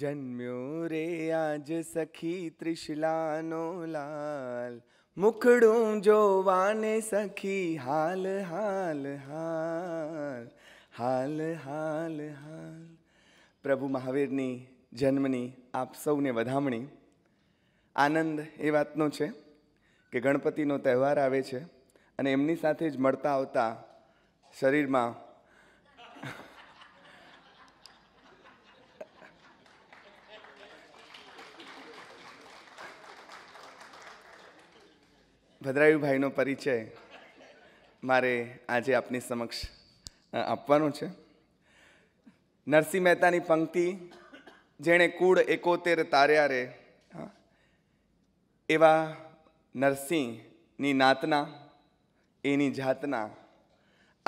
જન્મ્યો રે આજ સખી ત્રિશલાનો લાલ મુખડું જોવાને સખી હાલ હાલ હાલ હાલ હાલ હાલ પ્રભુ મહાવીરની જન્મની આપ સૌને વધામણી આનંદ એ વાતનો છે કે ગણપતિનો તહેવાર આવે છે અને એમની સાથે જ મળતા આવતા શરીરમાં ભદ્રાયુભાઈનો પરિચય મારે આજે આપની સમક્ષ આપવાનો છે નરસિંહ મહેતાની પંક્તિ જેણે કુળ એકોતેર તાર્યા રે એવા નરસિંહની નાતના એની જાતના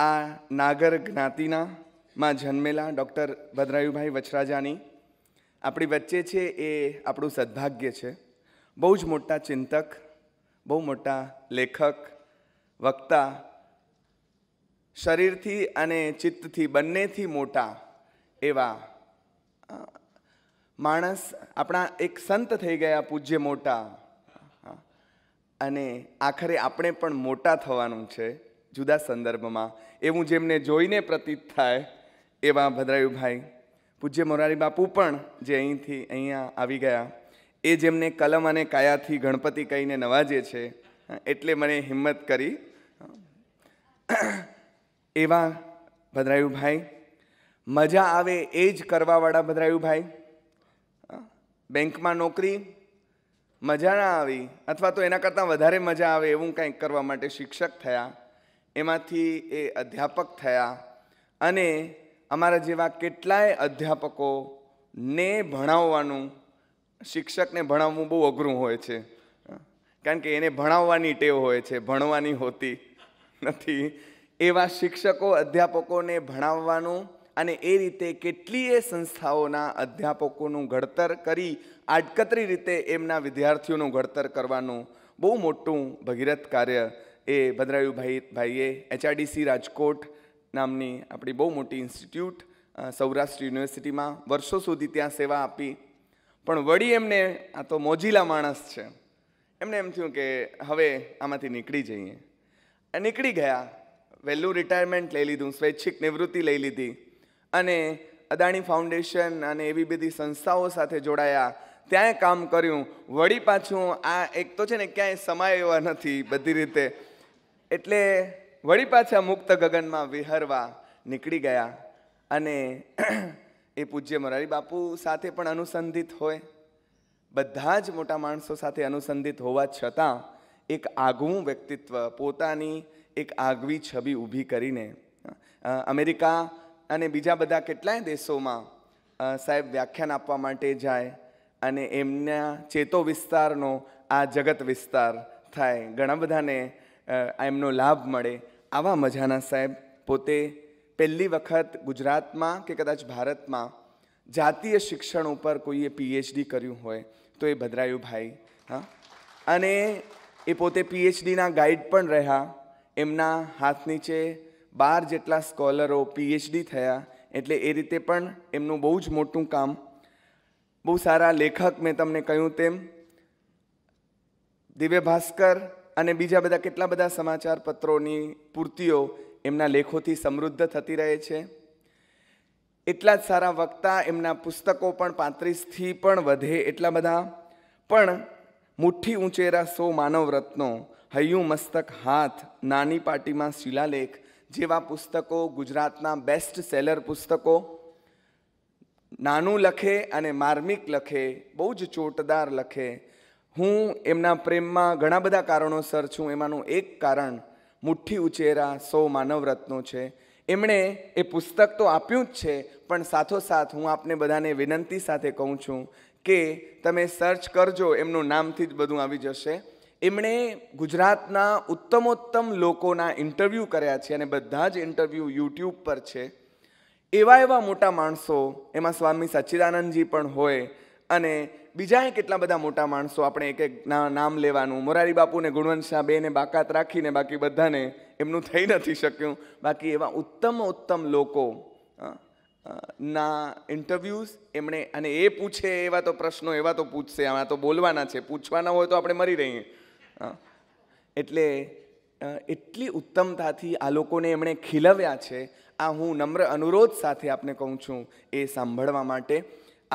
આ નાગર જ્ઞાતિનામાં જન્મેલા ડૉક્ટર ભદ્રાયુભાઈ વછરાજાની આપણી વચ્ચે છે એ આપણું સદભાગ્ય છે બહુ જ મોટા ચિંતક બહુ મોટા લેખક વક્તા શરીરથી અને ચિત્તથી બંનેથી મોટા એવા માણસ આપણા એક સંત થઈ ગયા પૂજ્ય મોટા અને આખરે આપણે પણ મોટા થવાનું છે જુદા સંદર્ભમાં એવું જેમને જોઈને પ્રતીત થાય એવા ભદ્રાયુભાઈ પૂજ્ય મોરારી બાપુ પણ જે અહીંથી અહીંયા આવી ગયા એ જેમને કલમ અને કાયાથી ગણપતિ કહીને નવાજે છે એટલે મને હિંમત કરી એવા ભદ્રાયુભાઈ મજા આવે એ જ કરવાવાળા ભદ્રાયુભાઈ બેંકમાં નોકરી મજા ના આવી અથવા તો એના કરતાં વધારે મજા આવે એવું કંઈક કરવા માટે શિક્ષક થયા એમાંથી એ અધ્યાપક થયા અને અમારા જેવા કેટલાય અધ્યાપકોને ભણાવવાનું શિક્ષકને ભણાવવું બહુ અઘરું હોય છે કારણ કે એને ભણાવવાની ટેવ હોય છે ભણવાની હોતી નથી એવા શિક્ષકો અધ્યાપકોને ભણાવવાનું અને એ રીતે કેટલીય સંસ્થાઓના અધ્યાપકોનું ઘડતર કરી આડકતરી રીતે એમના વિદ્યાર્થીઓનું ઘડતર કરવાનું બહુ મોટું ભગીરથ કાર્ય એ ભદ્રાયુભાઈ ભાઈએ એચઆરડીસી રાજકોટ નામની આપણી બહુ મોટી ઇન્સ્ટિટ્યૂટ સૌરાષ્ટ્ર યુનિવર્સિટીમાં વર્ષો સુધી ત્યાં સેવા આપી પણ વળી એમને આ તો મોજીલા માણસ છે એમને એમ થયું કે હવે આમાંથી નીકળી જઈએ નીકળી ગયા વહેલું રિટાયરમેન્ટ લઈ લીધું સ્વૈચ્છિક નિવૃત્તિ લઈ લીધી અને અદાણી ફાઉન્ડેશન અને એવી બધી સંસ્થાઓ સાથે જોડાયા ત્યાંય કામ કર્યું વળી પાછું આ એક તો છે ને ક્યાંય સમાય એવા નથી બધી રીતે એટલે વળી પાછા મુક્ત ગગનમાં વિહરવા નીકળી ગયા અને એ પૂજ્ય મરારી બાપુ સાથે પણ અનુસંધિત હોય બધા જ મોટા માણસો સાથે અનુસંધિત હોવા છતાં એક આગવું વ્યક્તિત્વ પોતાની એક આગવી છબી ઊભી કરીને અમેરિકા અને બીજા બધા કેટલાય દેશોમાં સાહેબ વ્યાખ્યાન આપવા માટે જાય અને એમના ચેતો વિસ્તારનો આ જગત વિસ્તાર થાય ઘણા બધાને એમનો લાભ મળે આવા મજાના સાહેબ પોતે પહેલી વખત ગુજરાતમાં કે કદાચ ભારતમાં જાતીય શિક્ષણ ઉપર કોઈએ પીએચડી કર્યું હોય તો એ ભદ્રાયુભાઈ હા અને એ પોતે પીએચડીના ગાઈડ પણ રહ્યા એમના હાથ નીચે બાર જેટલા સ્કોલરો પીએચડી થયા એટલે એ રીતે પણ એમનું બહુ જ મોટું કામ બહુ સારા લેખક મેં તમને કહ્યું તેમ દિવ્ય ભાસ્કર અને બીજા બધા કેટલા બધા સમાચાર પત્રોની પૂર્તિઓ એમના લેખોથી સમૃદ્ધ થતી રહે છે એટલા જ સારા વક્તા એમના પુસ્તકો પણ પાંત્રીસથી પણ વધે એટલા બધા પણ મુઠ્ઠી ઊંચેરા સો માનવરત્નો હૈયું મસ્તક હાથ નાની પાટીમાં શિલાલેખ જેવા પુસ્તકો ગુજરાતના બેસ્ટ સેલર પુસ્તકો નાનું લખે અને માર્મિક લખે બહુ જ ચોટદાર લખે હું એમના પ્રેમમાં ઘણા બધા કારણોસર છું એમાંનું એક કારણ મુઠ્ઠી ઉચેરા સૌ માનવરત્નો છે એમણે એ પુસ્તક તો આપ્યું જ છે પણ સાથોસાથ હું આપને બધાને વિનંતી સાથે કહું છું કે તમે સર્ચ કરજો એમનું નામથી જ બધું આવી જશે એમણે ગુજરાતના ઉત્તમોત્તમ લોકોના ઇન્ટરવ્યૂ કર્યા છે અને બધા જ ઇન્ટરવ્યૂ યુટ્યુબ પર છે એવા એવા મોટા માણસો એમાં સ્વામી સચ્ચિદાનંદજી પણ હોય અને બીજાએ કેટલા બધા મોટા માણસો આપણે એક એક નામ લેવાનું મોરારી બાપુને ગુણવંત શાહ બેને બાકાત રાખીને બાકી બધાને એમનું થઈ નથી શક્યું બાકી એવા ઉત્તમ ઉત્તમ લોકો ના ઇન્ટરવ્યૂઝ એમણે અને એ પૂછે એવા તો પ્રશ્નો એવા તો પૂછશે આમાં તો બોલવાના છે પૂછવાના હોય તો આપણે મરી રહીએ એટલે એટલી ઉત્તમતાથી આ લોકોને એમણે ખીલવ્યા છે આ હું નમ્ર અનુરોધ સાથે આપને કહું છું એ સાંભળવા માટે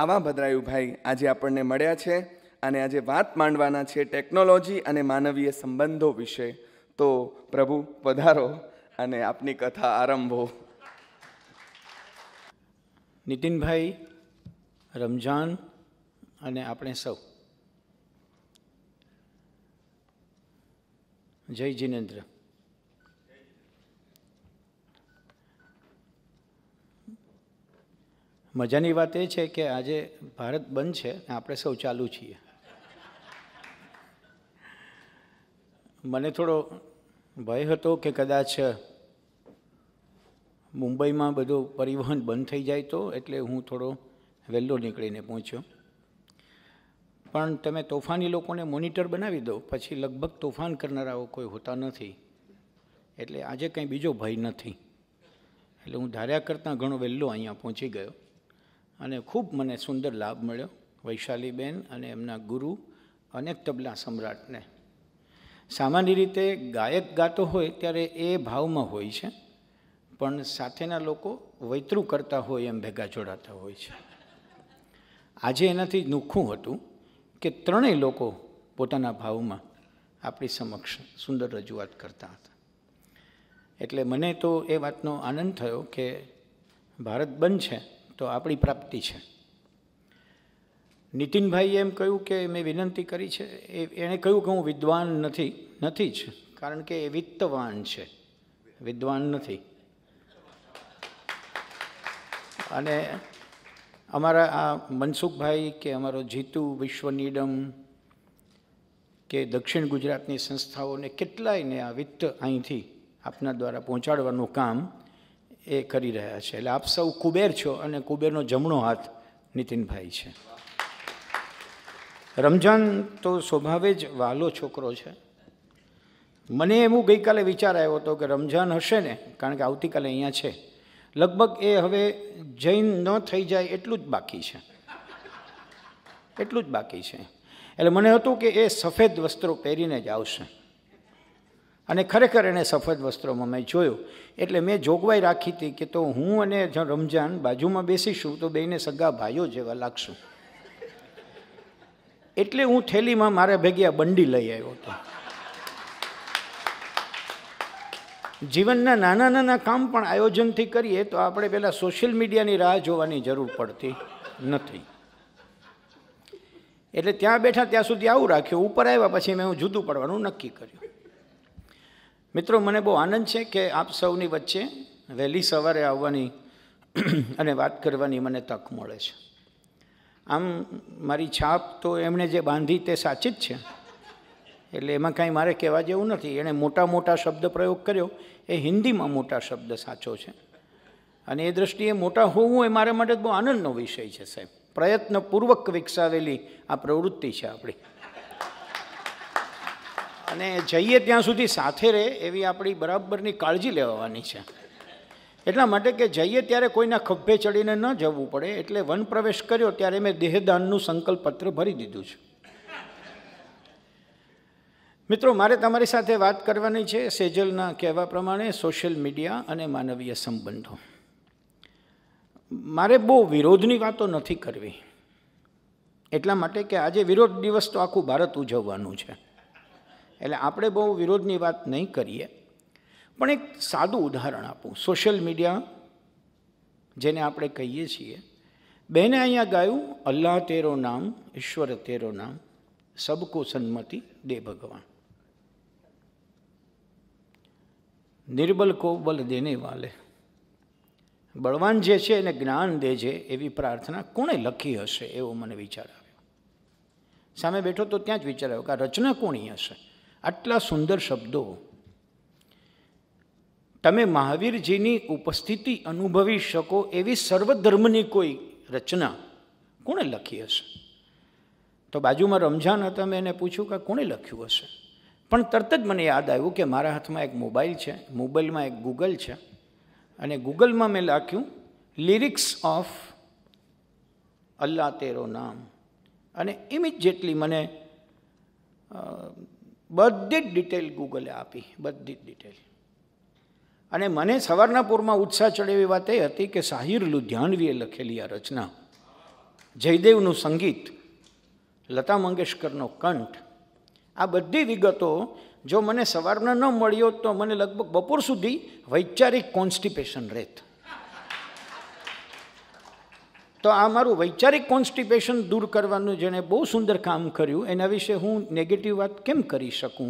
આવા ભદ્રાયુભાઈ આજે આપણને મળ્યા છે અને આજે વાત માંડવાના છે ટેકનોલોજી અને માનવીય સંબંધો વિશે તો પ્રભુ પધારો અને આપની કથા આરંભો નીતિનભાઈ રમઝાન અને આપણે સૌ જય જિનેન્દ્ર મજાની વાત એ છે કે આજે ભારત બંધ છે ને આપણે સૌ ચાલુ છીએ મને થોડો ભય હતો કે કદાચ મુંબઈમાં બધું પરિવહન બંધ થઈ જાય તો એટલે હું થોડો વહેલો નીકળીને પહોંચ્યો પણ તમે તોફાની લોકોને મોનિટર બનાવી દો પછી લગભગ તોફાન કરનારાઓ કોઈ હોતા નથી એટલે આજે કંઈ બીજો ભય નથી એટલે હું ધાર્યા કરતાં ઘણો વહેલો અહીંયા પહોંચી ગયો અને ખૂબ મને સુંદર લાભ મળ્યો વૈશાલીબેન અને એમના ગુરુ અને તબલા સમ્રાટને સામાન્ય રીતે ગાયક ગાતો હોય ત્યારે એ ભાવમાં હોય છે પણ સાથેના લોકો વૈતરું કરતા હોય એમ ભેગા જોડાતા હોય છે આજે એનાથી નુખું હતું કે ત્રણેય લોકો પોતાના ભાવમાં આપણી સમક્ષ સુંદર રજૂઆત કરતા હતા એટલે મને તો એ વાતનો આનંદ થયો કે ભારત બંધ છે તો આપણી પ્રાપ્તિ છે નીતિનભાઈએ એમ કહ્યું કે મેં વિનંતી કરી છે એ એણે કહ્યું કે હું વિદ્વાન નથી નથી જ કારણ કે એ વિત્તવાન છે વિદ્વાન નથી અને અમારા આ મનસુખભાઈ કે અમારો જીતુ વિશ્વનીડમ કે દક્ષિણ ગુજરાતની સંસ્થાઓને કેટલાયને આ વિત્ત અહીંથી આપના દ્વારા પહોંચાડવાનું કામ એ કરી રહ્યા છે એટલે આપ સૌ કુબેર છો અને કુબેરનો જમણો હાથ નીતિનભાઈ છે રમજાન તો સ્વભાવે જ વહાલો છોકરો છે મને એવું ગઈકાલે વિચાર આવ્યો હતો કે રમજાન હશે ને કારણ કે આવતીકાલે અહીંયા છે લગભગ એ હવે જૈન ન થઈ જાય એટલું જ બાકી છે એટલું જ બાકી છે એટલે મને હતું કે એ સફેદ વસ્ત્રો પહેરીને જ આવશે અને ખરેખર એણે સફેદ વસ્ત્રોમાં મેં જોયું એટલે મેં જોગવાઈ રાખી હતી કે તો હું અને રમજાન બાજુમાં બેસીશું તો બેને સગા ભાઈઓ જેવા લાગશું એટલે હું થેલીમાં મારા ભેગ્યા બંડી લઈ આવ્યો હતો જીવનના નાના નાના કામ પણ આયોજનથી કરીએ તો આપણે પહેલાં સોશિયલ મીડિયાની રાહ જોવાની જરૂર પડતી નથી એટલે ત્યાં બેઠા ત્યાં સુધી આવું રાખ્યું ઉપર આવ્યા પછી મેં હું જુદું પડવાનું નક્કી કર્યું મિત્રો મને બહુ આનંદ છે કે આપ સૌની વચ્ચે વહેલી સવારે આવવાની અને વાત કરવાની મને તક મળે છે આમ મારી છાપ તો એમણે જે બાંધી તે સાચી જ છે એટલે એમાં કાંઈ મારે કહેવા જેવું નથી એણે મોટા મોટા શબ્દ પ્રયોગ કર્યો એ હિન્દીમાં મોટા શબ્દ સાચો છે અને એ દૃષ્ટિએ મોટા હોવું એ મારા માટે બહુ આનંદનો વિષય છે સાહેબ પ્રયત્નપૂર્વક વિકસાવેલી આ પ્રવૃત્તિ છે આપણી અને જઈએ ત્યાં સુધી સાથે રહે એવી આપણી બરાબરની કાળજી લેવાની છે એટલા માટે કે જઈએ ત્યારે કોઈના ખભે ચડીને ન જવું પડે એટલે વન પ્રવેશ કર્યો ત્યારે મેં દેહદાનનું સંકલ્પપત્ર ભરી દીધું છે મિત્રો મારે તમારી સાથે વાત કરવાની છે સેજલના કહેવા પ્રમાણે સોશિયલ મીડિયા અને માનવીય સંબંધો મારે બહુ વિરોધની વાતો નથી કરવી એટલા માટે કે આજે વિરોધ દિવસ તો આખું ભારત ઉજવવાનું છે એટલે આપણે બહુ વિરોધની વાત નહીં કરીએ પણ એક સાદું ઉદાહરણ આપું સોશિયલ મીડિયા જેને આપણે કહીએ છીએ બહેને અહીંયા ગાયું અલ્લાહ તેરો નામ ઈશ્વર તેરો નામ સબકો સન્મતિ દે ભગવાન નિર્બલ કોબલ બલ દેને વાલે બળવાન જે છે એને જ્ઞાન દેજે એવી પ્રાર્થના કોણે લખી હશે એવો મને વિચાર આવ્યો સામે બેઠો તો ત્યાં જ વિચાર આવ્યો કે આ રચના કોણી હશે આટલા સુંદર શબ્દો તમે મહાવીરજીની ઉપસ્થિતિ અનુભવી શકો એવી સર્વધર્મની કોઈ રચના કોણે લખી હશે તો બાજુમાં રમઝાન હતા મેં એને પૂછ્યું કે કોણે લખ્યું હશે પણ તરત જ મને યાદ આવ્યું કે મારા હાથમાં એક મોબાઈલ છે મોબાઈલમાં એક ગૂગલ છે અને ગૂગલમાં મેં લખ્યું લિરિક્સ ઓફ અલ્લાહ તેરો નામ અને ઇમિજ જેટલી મને બધી જ ડિટેલ ગૂગલે આપી બધી જ ડિટેલ અને મને સવારના ઉત્સાહ ચડે એવી વાત એ હતી કે સાહિર લુધિયાનવીએ લખેલી આ રચના જયદેવનું સંગીત લતા મંગેશકરનો કંઠ આ બધી વિગતો જો મને સવારના ન મળ્યો તો મને લગભગ બપોર સુધી વૈચારિક કોન્સ્ટિપેશન રહેત તો આ મારું વૈચારિક કોન્સ્ટિપેશન દૂર કરવાનું જેણે બહુ સુંદર કામ કર્યું એના વિશે હું નેગેટિવ વાત કેમ કરી શકું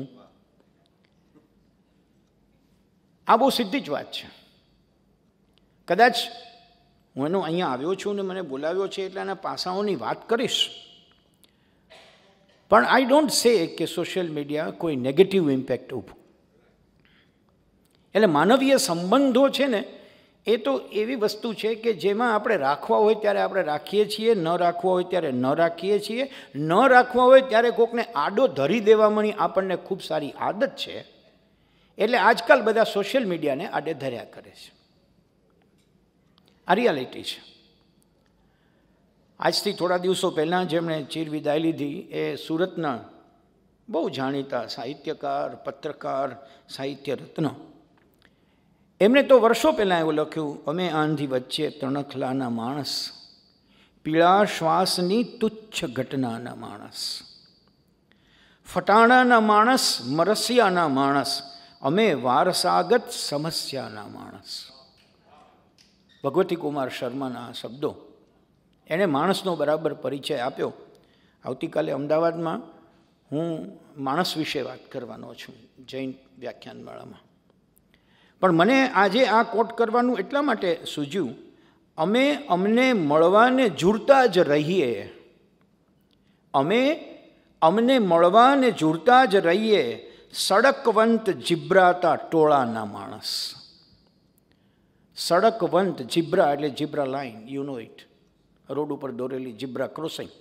આ બહુ સીધી જ વાત છે કદાચ હું એનો અહીંયા આવ્યો છું ને મને બોલાવ્યો છે એટલે એના પાસાઓની વાત કરીશ પણ આઈ ડોન્ટ સે કે સોશિયલ મીડિયા કોઈ નેગેટિવ ઇમ્પેક્ટ ઊભું એટલે માનવીય સંબંધો છે ને એ તો એવી વસ્તુ છે કે જેમાં આપણે રાખવા હોય ત્યારે આપણે રાખીએ છીએ ન રાખવા હોય ત્યારે ન રાખીએ છીએ ન રાખવા હોય ત્યારે કોકને આડો ધરી દેવાની આપણને ખૂબ સારી આદત છે એટલે આજકાલ બધા સોશિયલ મીડિયાને આડે ધર્યા કરે છે આ રિયાલિટી છે આજથી થોડા દિવસો પહેલાં જેમણે ચીરવિદાય લીધી એ સુરતના બહુ જાણીતા સાહિત્યકાર પત્રકાર સાહિત્ય રત્ન એમણે તો વર્ષો પહેલાં એવું લખ્યું અમે આંધી વચ્ચે તણખલાના માણસ પીળા શ્વાસની તુચ્છ ઘટનાના માણસ ફટાણાના માણસ મરસિયાના માણસ અમે વારસાગત સમસ્યાના માણસ ભગવતી કુમાર શર્માના આ શબ્દો એણે માણસનો બરાબર પરિચય આપ્યો આવતીકાલે અમદાવાદમાં હું માણસ વિશે વાત કરવાનો છું જૈન વ્યાખ્યાનવાળામાં પણ મને આજે આ કોટ કરવાનું એટલા માટે સૂજ્યું અમે અમને મળવાને જુડતા જ રહીએ અમે અમને મળવાને જુરતા જ રહીએ સડકવંત જીબ્રાતા ટોળાના માણસ સડકવંત જીબ્રા એટલે zebra line you know it road ઉપર દોરેલી જીબ્રા ક્રોસિંગ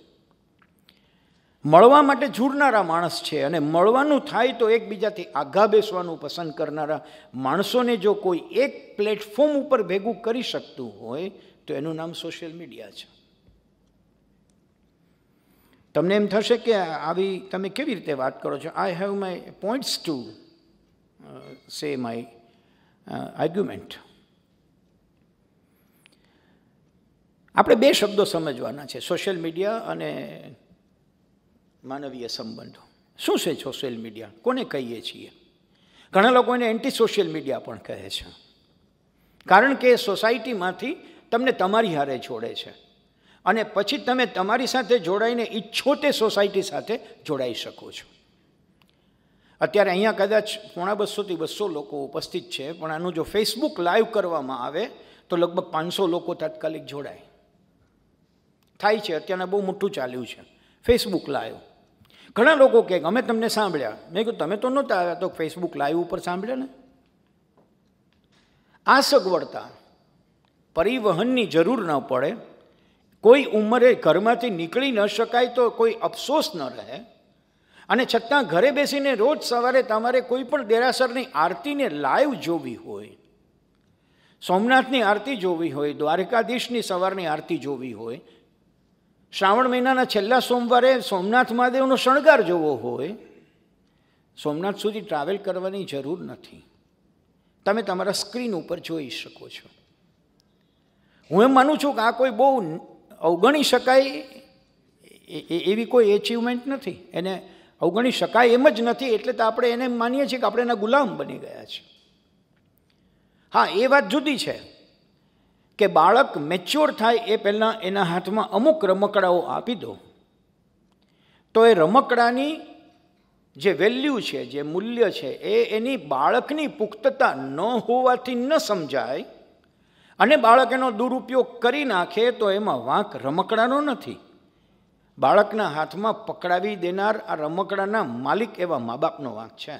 મળવા માટે જુડનારા માણસ છે અને મળવાનું થાય તો એકબીજાથી આઘા બેસવાનું પસંદ કરનારા માણસોને જો કોઈ એક પ્લેટફોર્મ ઉપર ભેગું કરી શકતું હોય તો એનું નામ સોશિયલ મીડિયા છે તમને એમ થશે કે આવી તમે કેવી રીતે વાત કરો છો I have my points to say my argument આપણે બે શબ્દો સમજવાના છે સોશિયલ મીડિયા અને માનવીય સંબંધો શું છે સોશિયલ મીડિયા કોને કહીએ છીએ ઘણા લોકો એને એન્ટી સોશિયલ મીડિયા પણ કહે છે કારણ કે સોસાયટીમાંથી તમને તમારી હારે જોડે છે અને પછી તમે તમારી સાથે જોડાઈને ઈચ્છો તે સોસાયટી સાથે જોડાઈ શકો છો અત્યારે અહીંયા કદાચ પોણા બસોથી બસો લોકો ઉપસ્થિત છે પણ આનું જો ફેસબુક લાઈવ કરવામાં આવે તો લગભગ પાંચસો લોકો તાત્કાલિક જોડાય થાય છે અત્યારના બહુ મોટું ચાલ્યું છે ફેસબુક લાઈવ ઘણા લોકો કહે અમે તમને સાંભળ્યા મેં કહ્યું તમે તો નહોતા આવ્યા તો ફેસબુક લાઈવ ઉપર સાંભળ્યા ને આ સગવડતા પરિવહનની જરૂર ન પડે કોઈ ઉંમરે ઘરમાંથી નીકળી ન શકાય તો કોઈ અફસોસ ન રહે અને છતાં ઘરે બેસીને રોજ સવારે તમારે કોઈ પણ દેરાસરની આરતીને લાઈવ જોવી હોય સોમનાથની આરતી જોવી હોય દ્વારકાધીશની સવારની આરતી જોવી હોય શ્રાવણ મહિનાના છેલ્લા સોમવારે સોમનાથ મહાદેવનો શણગાર જોવો હોય સોમનાથ સુધી ટ્રાવેલ કરવાની જરૂર નથી તમે તમારા સ્ક્રીન ઉપર જોઈ શકો છો હું એમ માનું છું કે આ કોઈ બહુ અવગણી શકાય એવી કોઈ એચિવમેન્ટ નથી એને અવગણી શકાય એમ જ નથી એટલે તો આપણે એને માનીએ છીએ કે આપણે એના ગુલામ બની ગયા છે હા એ વાત જુદી છે કે બાળક મેચ્યોર થાય એ પહેલાં એના હાથમાં અમુક રમકડાઓ આપી દો તો એ રમકડાની જે વેલ્યુ છે જે મૂલ્ય છે એ એની બાળકની પુખ્તતા ન હોવાથી ન સમજાય અને બાળક એનો દુરુપયોગ કરી નાખે તો એમાં વાંક રમકડાનો નથી બાળકના હાથમાં પકડાવી દેનાર આ રમકડાના માલિક એવા મા બાપનો વાંક છે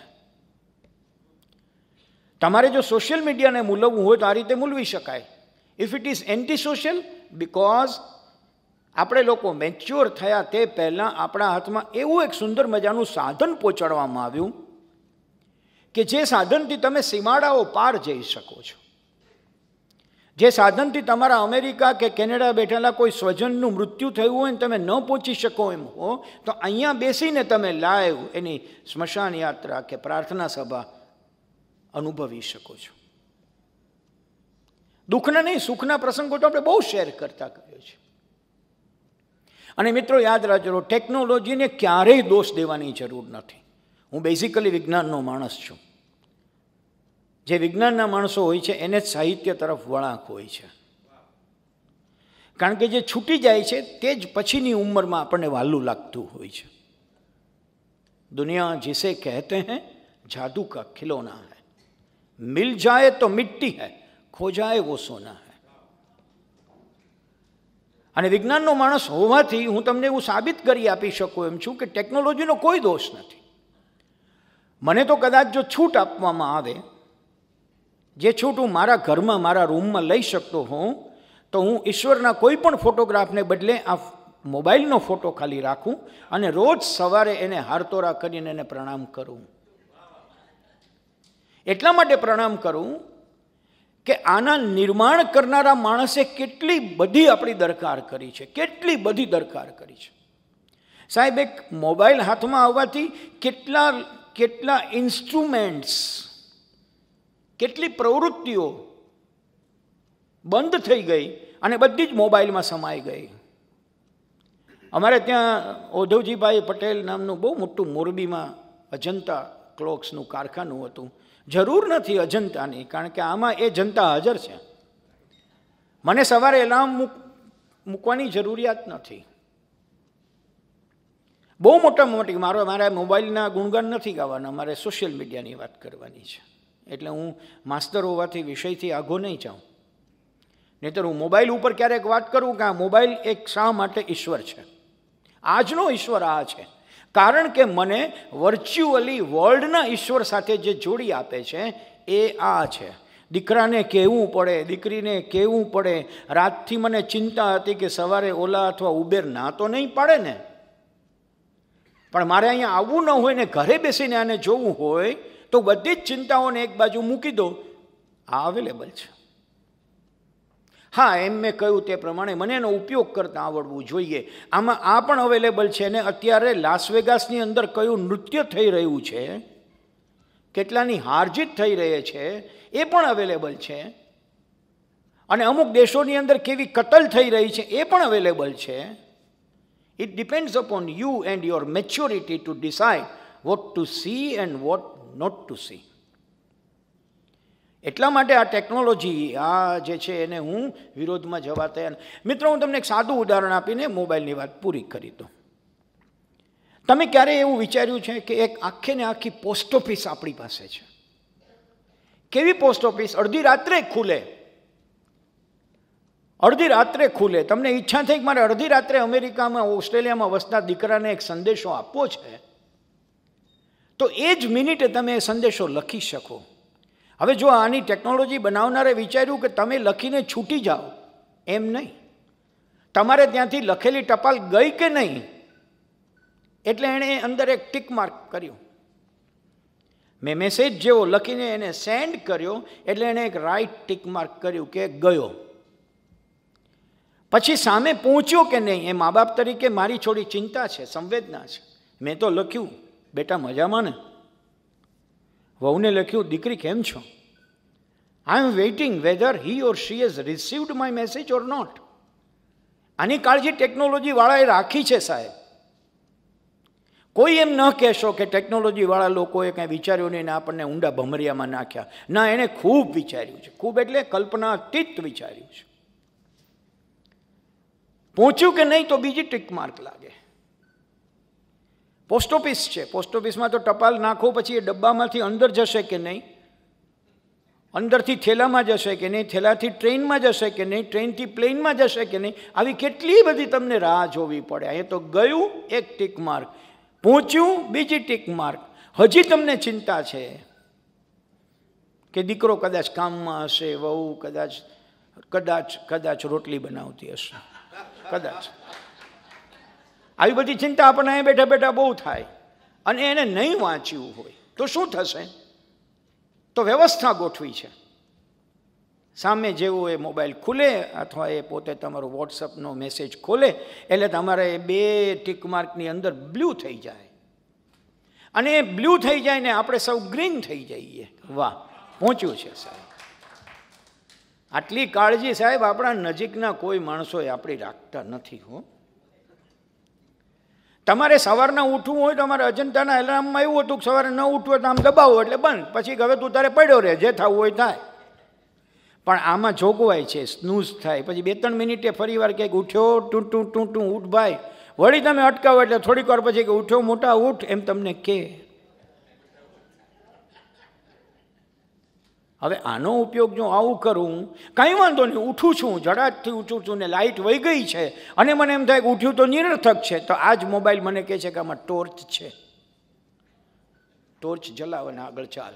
તમારે જો સોશિયલ મીડિયાને મૂલવવું હોય તો આ રીતે મૂલવી શકાય if it is antisocial because આપણે લોકો મેચ્યોર થયા તે પહેલાં આપણા હાથમાં એવું એક સુંદર મજાનું સાધન પહોંચાડવામાં આવ્યું કે જે સાધનથી તમે સીમાડાઓ પાર જઈ શકો છો જે સાધનથી તમારા અમેરિકા કે કેનેડા બેઠેલા કોઈ સ્વજનનું મૃત્યુ થયું હોય ને તમે ન પહોંચી શકો એમ હો તો અહીંયા બેસીને તમે લાઈવ એની સ્મશાન યાત્રા કે પ્રાર્થના સભા અનુભવી શકો છો દુઃખના નહીં સુખના પ્રસંગો તો આપણે બહુ શેર કરતા કર્યો છે અને મિત્રો યાદ રાખજો ટેકનોલોજીને ક્યારેય દોષ દેવાની જરૂર નથી હું બેઝિકલી વિજ્ઞાનનો માણસ છું જે વિજ્ઞાનના માણસો હોય છે એને જ સાહિત્ય તરફ વળાંક હોય છે કારણ કે જે છૂટી જાય છે તે જ પછીની ઉંમરમાં આપણને વહાલું લાગતું હોય છે દુનિયા જિસે કહેતે હૈ જાદુ કા ખિલોના હૈ મિલ જાય તો મિટ્ટી હૈ ખોજાય એવો સોના હે અને વિજ્ઞાનનો માણસ હોવાથી હું તમને એવું સાબિત કરી આપી શકું એમ છું કે ટેકનોલોજીનો કોઈ દોષ નથી મને તો કદાચ જો છૂટ આપવામાં આવે જે છૂટ હું મારા ઘરમાં મારા રૂમમાં લઈ શકતો હોઉં તો હું ઈશ્વરના કોઈ પણ ફોટોગ્રાફને બદલે આ મોબાઈલનો ફોટો ખાલી રાખું અને રોજ સવારે એને હારતોરા કરીને એને પ્રણામ કરું એટલા માટે પ્રણામ કરું કે આના નિર્માણ કરનારા માણસે કેટલી બધી આપણી દરકાર કરી છે કેટલી બધી દરકાર કરી છે સાહેબ એક મોબાઈલ હાથમાં આવવાથી કેટલા કેટલા ઇન્સ્ટ્રુમેન્ટ્સ કેટલી પ્રવૃત્તિઓ બંધ થઈ ગઈ અને બધી જ મોબાઈલમાં સમાઈ ગઈ અમારે ત્યાં ઓધવજીભાઈ પટેલ નામનું બહુ મોટું મોરબીમાં અજંતા ક્લોક્સનું કારખાનું હતું જરૂર નથી અજંતાની કારણ કે આમાં એ જનતા હાજર છે મને સવારે એલાર્મ મૂક મૂકવાની જરૂરિયાત નથી બહુ મોટા મોટી મારો મારા મોબાઈલના ગુણગાન નથી ગાવાના મારે સોશિયલ મીડિયાની વાત કરવાની છે એટલે હું માસ્તર હોવાથી વિષયથી આઘો નહીં જાઉં નહીતર હું મોબાઈલ ઉપર ક્યારેક વાત કરું કે આ મોબાઈલ એક શા માટે ઈશ્વર છે આજનો ઈશ્વર આ છે કારણ કે મને વર્ચ્યુઅલી વર્લ્ડના ઈશ્વર સાથે જે જોડી આપે છે એ આ છે દીકરાને કહેવું પડે દીકરીને કહેવું પડે રાતથી મને ચિંતા હતી કે સવારે ઓલા અથવા ઉબેર ના તો નહીં પાડે ને પણ મારે અહીંયા આવવું ન હોય ને ઘરે બેસીને આને જોવું હોય તો બધી જ ચિંતાઓને એક બાજુ મૂકી દો આ અવેલેબલ છે હા એમ મેં કહ્યું તે પ્રમાણે મને એનો ઉપયોગ કરતાં આવડવું જોઈએ આમાં આ પણ અવેલેબલ છે ને અત્યારે લાસવેગાસની અંદર કયું નૃત્ય થઈ રહ્યું છે કેટલાની હારજીત થઈ રહી છે એ પણ અવેલેબલ છે અને અમુક દેશોની અંદર કેવી કતલ થઈ રહી છે એ પણ અવેલેબલ છે it depends upon you and your maturity to decide what to see and what not to see એટલા માટે આ ટેકનોલોજી આ જે છે એને હું વિરોધમાં જવા તૈયાર મિત્રો હું તમને એક સાદું ઉદાહરણ આપીને મોબાઈલની વાત પૂરી કરી દઉં તમે ક્યારેય એવું વિચાર્યું છે કે એક આખે ને આખી પોસ્ટ ઓફિસ આપણી પાસે છે કેવી પોસ્ટ ઓફિસ અડધી રાત્રે ખુલે અડધી રાત્રે ખુલે તમને ઈચ્છા થઈ કે મારે અડધી રાત્રે અમેરિકામાં ઓસ્ટ્રેલિયામાં વસતા દીકરાને એક સંદેશો આપવો છે તો એ જ મિનિટે તમે એ સંદેશો લખી શકો હવે જો આની ટેકનોલોજી બનાવનારે વિચાર્યું કે તમે લખીને છૂટી જાઓ એમ નહીં તમારે ત્યાંથી લખેલી ટપાલ ગઈ કે નહીં એટલે એણે અંદર એક ટીક માર્ક કર્યો મેં મેસેજ જેવો લખીને એને સેન્ડ કર્યો એટલે એણે એક રાઈટ ટીક માર્ક કર્યું કે ગયો પછી સામે પહોંચ્યો કે નહીં એ મા બાપ તરીકે મારી થોડી ચિંતા છે સંવેદના છે મેં તો લખ્યું બેટા મજામાં ને વહુને લખ્યું દીકરી કેમ છો I am waiting whether he or she has received my message or not આની કાળજી ટેકનોલોજીવાળાએ રાખી છે સાહેબ કોઈ એમ ન કહેશો કે ટેકનોલોજીવાળા લોકોએ કંઈ વિચાર્યું નહીં આપણને ઊંડા ભમરિયામાં નાખ્યા ના એણે ખૂબ વિચાર્યું છે ખૂબ એટલે કલ્પનાતીત વિચાર્યું છે પહોંચ્યું કે નહીં તો બીજી ટીક માર્ક લાગે પોસ્ટ ઓફિસ છે પોસ્ટ ઓફિસમાં તો ટપાલ નાખો પછી એ ડબ્બામાંથી અંદર જશે કે નહીં અંદરથી થેલામાં જશે કે નહીં થેલાથી ટ્રેનમાં જશે કે નહીં ટ્રેનથી પ્લેનમાં જશે કે નહીં આવી કેટલી બધી તમને રાહ જોવી પડે એ તો ગયું એક ટીક માર્ક પહોંચ્યું બીજી ટીક માર્ક હજી તમને ચિંતા છે કે દીકરો કદાચ કામમાં હશે વહુ કદાચ કદાચ કદાચ રોટલી બનાવતી હશે કદાચ આવી બધી ચિંતા આપણને અહીં બેઠા બેઠા બહુ થાય અને એને નહીં વાંચ્યું હોય તો શું થશે તો વ્યવસ્થા ગોઠવી છે સામે જેવો એ મોબાઈલ ખુલે અથવા એ પોતે તમારો વોટ્સઅપનો મેસેજ ખોલે એટલે તમારે એ બે ટીક માર્કની અંદર બ્લુ થઈ જાય અને એ બ્લુ થઈ જાય ને આપણે સૌ ગ્રીન થઈ જઈએ વાહ પહોંચ્યું છે સાહેબ આટલી કાળજી સાહેબ આપણા નજીકના કોઈ માણસોએ આપણી રાખતા નથી હો તમારે સવારના ઉઠવું હોય તો અમારે અજંતાના એલાર્મમાં એવું હતું કે સવારે ન ઉઠવું તો આમ દબાવો એટલે બંધ પછી હવે તું તારે પડ્યો રહે જે થવું હોય થાય પણ આમાં જોગવાય છે સ્નૂઝ થાય પછી બે ત્રણ મિનિટે ફરી વાર ક્યાંક ઉઠ્યો ટૂં ટૂં ટૂં ટૂં ઉઠ ભાઈ વળી તમે અટકાવો એટલે થોડીક વાર પછી કે ઉઠ્યો મોટા ઉઠ એમ તમને કહે હવે આનો ઉપયોગ જો આવું કરું કાંઈ વાંધો નહીં ઉઠું છું ઝડાટથી ઉઠું છું ને લાઇટ વહી ગઈ છે અને મને એમ થાય કે ઉઠ્યું તો નિરર્થક છે તો આ જ મોબાઈલ મને કહે છે કે આમાં ટોર્ચ છે ટોર્ચ જલાવ આગળ ચાલ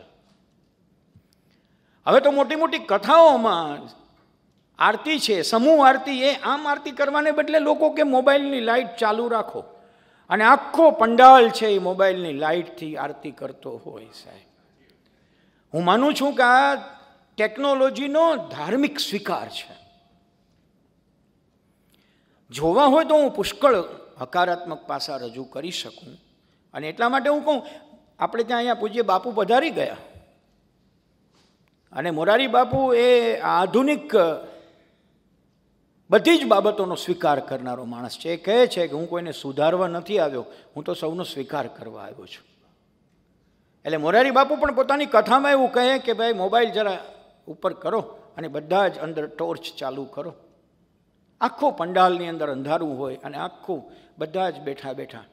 હવે તો મોટી મોટી કથાઓમાં આરતી છે સમૂહ આરતી એ આમ આરતી કરવાને બદલે લોકો કે મોબાઈલની લાઇટ ચાલુ રાખો અને આખો પંડાલ છે એ મોબાઈલની લાઇટથી આરતી કરતો હોય સાહેબ હું માનું છું કે આ ટેકનોલોજીનો ધાર્મિક સ્વીકાર છે જોવા હોય તો હું પુષ્કળ હકારાત્મક પાસા રજૂ કરી શકું અને એટલા માટે હું કહું આપણે ત્યાં અહીંયા પૂજ્ય બાપુ પધારી ગયા અને મોરારી બાપુ એ આધુનિક બધી જ બાબતોનો સ્વીકાર કરનારો માણસ છે એ કહે છે કે હું કોઈને સુધારવા નથી આવ્યો હું તો સૌનો સ્વીકાર કરવા આવ્યો છું એટલે મોરારી બાપુ પણ પોતાની કથામાં એવું કહે કે ભાઈ મોબાઈલ જરા ઉપર કરો અને બધા જ અંદર ટોર્ચ ચાલુ કરો આખો પંડાલની અંદર અંધારું હોય અને આખું બધા જ બેઠા બેઠા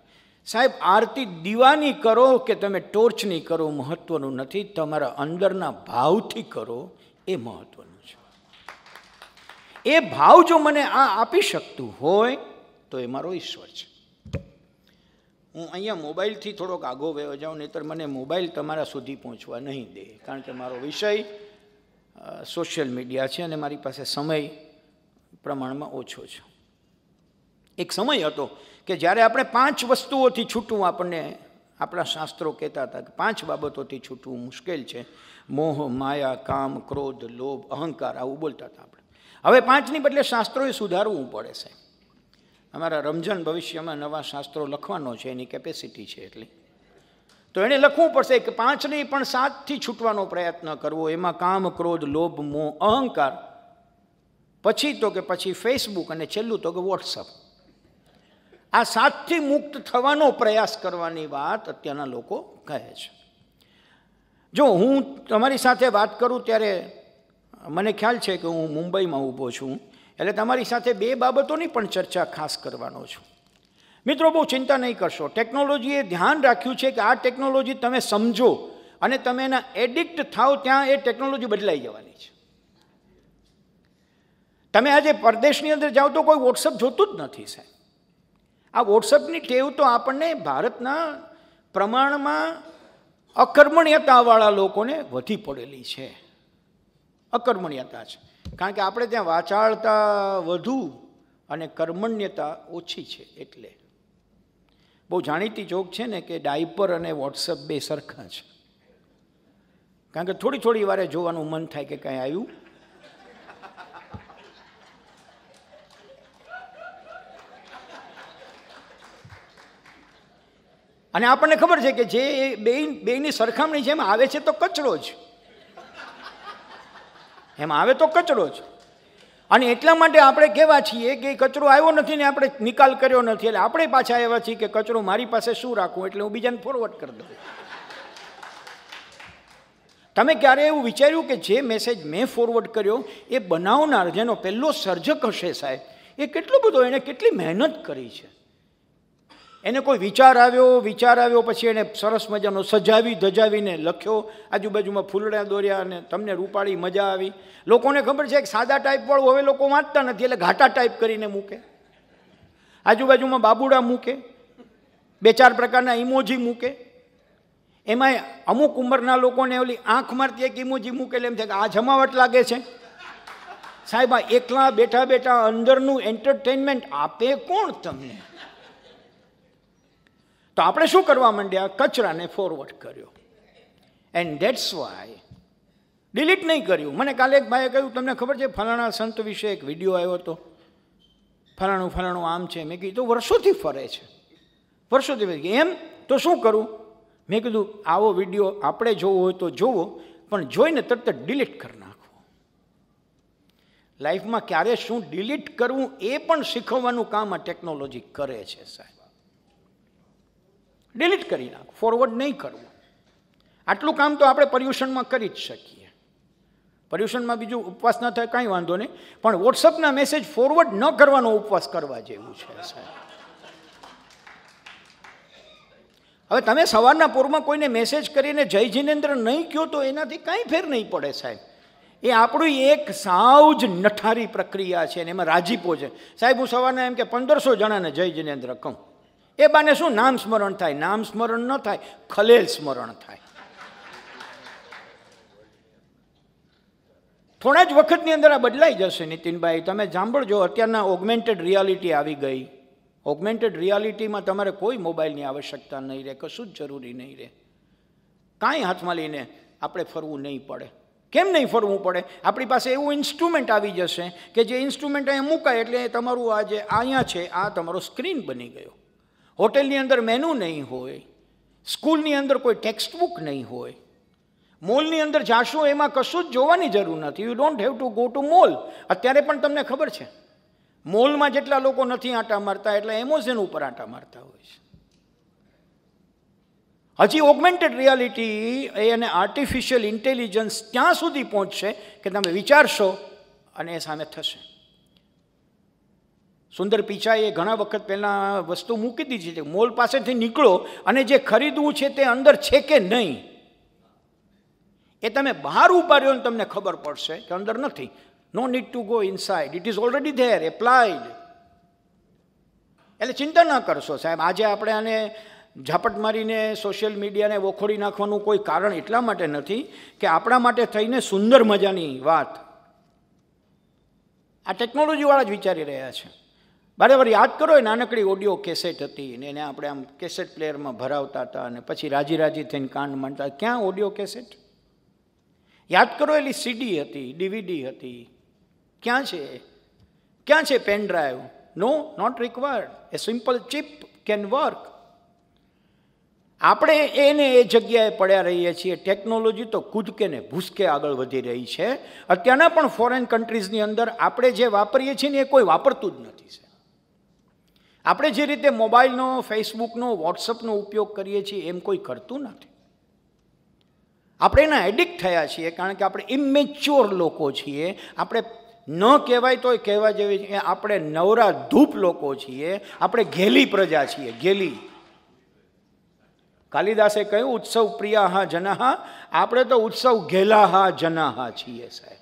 સાહેબ આરતી દીવાની કરો કે તમે ટોર્ચની કરો મહત્ત્વનું નથી તમારા અંદરના ભાવથી કરો એ મહત્ત્વનું છે એ ભાવ જો મને આ આપી શકતું હોય તો એ મારો ઈશ્વર છે હું અહીંયા મોબાઈલથી થોડોક આગો વહેવા જાઉં નહીતર મને મોબાઈલ તમારા સુધી પહોંચવા નહીં દે કારણ કે મારો વિષય સોશિયલ મીડિયા છે અને મારી પાસે સમય પ્રમાણમાં ઓછો છે એક સમય હતો કે જ્યારે આપણે પાંચ વસ્તુઓથી છૂટવું આપણને આપણા શાસ્ત્રો કહેતા હતા કે પાંચ બાબતોથી છૂટવું મુશ્કેલ છે મોહ માયા કામ ક્રોધ લોભ અહંકાર આવું બોલતા હતા આપણે હવે પાંચની બદલે શાસ્ત્રોએ સુધારવું પડે સાહેબ અમારા રમઝાન ભવિષ્યમાં નવા શાસ્ત્રો લખવાનો છે એની કેપેસિટી છે એટલી તો એણે લખવું પડશે કે પાંચ નહીં પણ સાતથી છૂટવાનો પ્રયત્ન કરવો એમાં કામ ક્રોધ લોભ મોહ અહંકાર પછી તો કે પછી ફેસબુક અને છેલ્લું તો કે વોટ્સઅપ આ સાતથી મુક્ત થવાનો પ્રયાસ કરવાની વાત અત્યારના લોકો કહે છે જો હું તમારી સાથે વાત કરું ત્યારે મને ખ્યાલ છે કે હું મુંબઈમાં ઊભો છું એટલે તમારી સાથે બે બાબતોની પણ ચર્ચા ખાસ કરવાનો છું મિત્રો બહુ ચિંતા નહીં કરશો ટેકનોલોજીએ ધ્યાન રાખ્યું છે કે આ ટેકનોલોજી તમે સમજો અને તમે એના એડિક્ટ થાવ ત્યાં એ ટેકનોલોજી બદલાઈ જવાની છે તમે આજે પરદેશની અંદર જાઓ તો કોઈ વોટ્સઅપ જોતું જ નથી સાહેબ આ વોટ્સઅપની ટેવ તો આપણને ભારતના પ્રમાણમાં અકર્મણ્યતાવાળા લોકોને વધી પડેલી છે અકર્મણ્યતા છે કારણ કે આપણે ત્યાં વાચાળતા વધુ અને કર્મણ્યતા ઓછી છે એટલે બહુ જાણીતી જોક છે ને કે ડાયપર અને વોટ્સઅપ બે સરખા છે કારણ કે થોડી થોડી વારે જોવાનું મન થાય કે કાંઈ આવ્યું અને આપણને ખબર છે કે જે બે બેની સરખામણી જેમ આવે છે તો કચરો જ એમાં આવે તો કચરો છે અને એટલા માટે આપણે કહેવા છીએ કે કચરો આવ્યો નથી ને આપણે નિકાલ કર્યો નથી એટલે આપણે પાછા એવા છીએ કે કચરો મારી પાસે શું રાખવું એટલે હું બીજાને ફોરવર્ડ કરી દઉં તમે ક્યારે એવું વિચાર્યું કે જે મેસેજ મેં ફોરવર્ડ કર્યો એ બનાવનાર જેનો પહેલો સર્જક હશે સાહેબ એ કેટલો બધો એણે કેટલી મહેનત કરી છે એને કોઈ વિચાર આવ્યો વિચાર આવ્યો પછી એને સરસ મજાનો સજાવી ધજાવીને લખ્યો આજુબાજુમાં ફૂલડા દોર્યા અને તમને રૂપાળી મજા આવી લોકોને ખબર છે કે સાદા ટાઈપવાળું હવે લોકો વાંચતા નથી એટલે ઘાટા ટાઈપ કરીને મૂકે આજુબાજુમાં બાબુડા મૂકે બે ચાર પ્રકારના ઇમોજી મૂકે એમાંય અમુક ઉંમરના લોકોને ઓલી આંખ મારતી એક ઇમોજી મૂકે એટલે એમ થાય કે આ જમાવટ લાગે છે સાહેબ આ એકલા બેઠા બેઠા અંદરનું એન્ટરટેનમેન્ટ આપે કોણ તમને તો આપણે શું કરવા માંડ્યા કચરાને ફોરવર્ડ કર્યો એન્ડ દેટ્સ વાય ડિલીટ નહીં કર્યું મને કાલે એક ભાઈએ કહ્યું તમને ખબર છે ફલાણા સંત વિશે એક વિડીયો આવ્યો હતો ફલાણું ફલાણું આમ છે મેં કીધું વર્ષોથી ફરે છે વર્ષોથી એમ તો શું કરું મેં કીધું આવો વિડીયો આપણે જોવો હોય તો જોવો પણ જોઈને તરત ડિલીટ કરી નાખવો લાઈફમાં ક્યારે શું ડિલીટ કરવું એ પણ શીખવવાનું કામ આ ટેકનોલોજી કરે છે સાહેબ ડિલીટ કરી નાખો ફોરવર્ડ નહીં કરવું આટલું કામ તો આપણે પર્યુષણમાં કરી જ શકીએ પર્યુષણમાં બીજું ઉપવાસ ન થાય કાંઈ વાંધો નહીં પણ વોટ્સઅપના મેસેજ ફોરવર્ડ ન કરવાનો ઉપવાસ કરવા જેવું છે સાહેબ હવે તમે સવારના પૂરમાં કોઈને મેસેજ કરીને જય જિનેન્દ્ર નહીં કહો તો એનાથી કાંઈ ફેર નહીં પડે સાહેબ એ આપણું એક સાવ જ નઠારી પ્રક્રિયા છે અને એમાં રાજીપો છે સાહેબ હું સવારના એમ કે પંદરસો જણાને જય જિનેન્દ્ર કહું એ બાને શું નામ સ્મરણ થાય નામ સ્મરણ ન થાય ખલેલ સ્મરણ થાય થોડા જ વખતની અંદર આ બદલાઈ જશે નીતિનભાઈ તમે સાંભળજો અત્યારના ઓગમેન્ટેડ રિયાલિટી આવી ગઈ ઓગમેન્ટેડ રિયાલિટીમાં તમારે કોઈ મોબાઈલની આવશ્યકતા નહીં રહે કશું જ જરૂરી નહીં રહે કાંઈ હાથમાં લઈને આપણે ફરવું નહીં પડે કેમ નહીં ફરવું પડે આપણી પાસે એવું ઇન્સ્ટ્રુમેન્ટ આવી જશે કે જે ઇન્સ્ટ્રુમેન્ટ અહીંયા મુકાય એટલે તમારું આ જે અહીંયા છે આ તમારો સ્ક્રીન બની ગયો હોટેલની અંદર મેનૂ નહીં હોય સ્કૂલની અંદર કોઈ ટેક્સ્ટ બુક નહીં હોય મોલની અંદર જાશો એમાં કશું જ જોવાની જરૂર નથી you don't have to go to mall અત્યારે પણ તમને ખબર છે મોલમાં જેટલા લોકો નથી આંટા મારતા એટલે એમોઝન ઉપર આંટા મારતા હોય છે હજી ઓગમેન્ટેડ રિયાલિટી એ અને આર્ટિફિશિયલ ઇન્ટેલિજન્સ ત્યાં સુધી પહોંચશે કે તમે વિચારશો અને એ સામે થશે સુંદર પિચાઈએ ઘણા વખત પહેલાં વસ્તુ મૂકી દીધી છે મોલ પાસેથી નીકળો અને જે ખરીદવું છે તે અંદર છે કે નહીં એ તમે બહાર ઉપાડ્યો રહ્યો ને તમને ખબર પડશે કે અંદર નથી no need to go inside it is already there applied એટલે ચિંતા ન કરશો સાહેબ આજે આપણે આને ઝાપટ મારીને સોશિયલ મીડિયાને વખોડી નાખવાનું કોઈ કારણ એટલા માટે નથી કે આપણા માટે થઈને સુંદર મજાની વાત આ ટેકનોલોજીવાળા જ વિચારી રહ્યા છે બરાબર યાદ કરો એ નાનકડી ઓડિયો કેસેટ હતી ને એને આપણે આમ કેસેટ પ્લેયરમાં ભરાવતા હતા અને પછી રાજી રાજી થઈને કાન માંડતા ક્યાં ઓડિયો કેસેટ યાદ કરો એલી સીડી હતી ડીવીડી હતી ક્યાં છે ક્યાં છે pen drive no not required a simple chip can work આપણે એને એ જગ્યાએ પડ્યા રહીએ છીએ ટેકનોલોજી તો કૂદકે ને ભૂસકે આગળ વધી રહી છે અત્યારના પણ ફોરેન કન્ટ્રીઝની અંદર આપણે જે વાપરીએ છીએ ને એ કોઈ વાપરતું જ નથી આપણે જે રીતે મોબાઈલનો ફેસબુકનો વોટ્સઅપનો ઉપયોગ કરીએ છીએ એમ કોઈ કરતું નથી આપણે એના એડિક્ટ થયા છીએ કારણ કે આપણે ઇમેચ્યોર લોકો છીએ આપણે ન કહેવાય તોય કહેવા જેવી છે આપણે નવરા ધૂપ લોકો છીએ આપણે ઘેલી પ્રજા છીએ ઘેલી કાલિદાસે કહ્યું ઉત્સવ પ્રિયા હા જનાહા આપણે તો ઉત્સવ ઘેલાહા જનાહા છીએ સાહેબ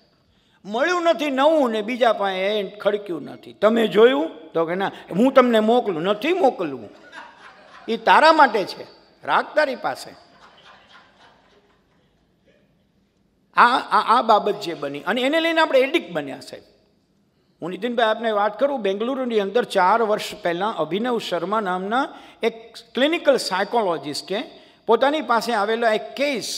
મળ્યું નથી નવું ને બીજા પાસે એ ખડક્યું નથી તમે જોયું તો કે ના હું તમને મોકલું નથી મોકલવું એ તારા માટે છે રાગ તારી પાસે આ આ બાબત જે બની અને એને લઈને આપણે એડિક બન્યા સાહેબ હું નીતિનભાઈ આપને વાત કરું બેંગલુરુની અંદર ચાર વર્ષ પહેલાં અભિનવ શર્મા નામના એક ક્લિનિકલ સાયકોલોજિસ્ટે પોતાની પાસે આવેલો એક કેસ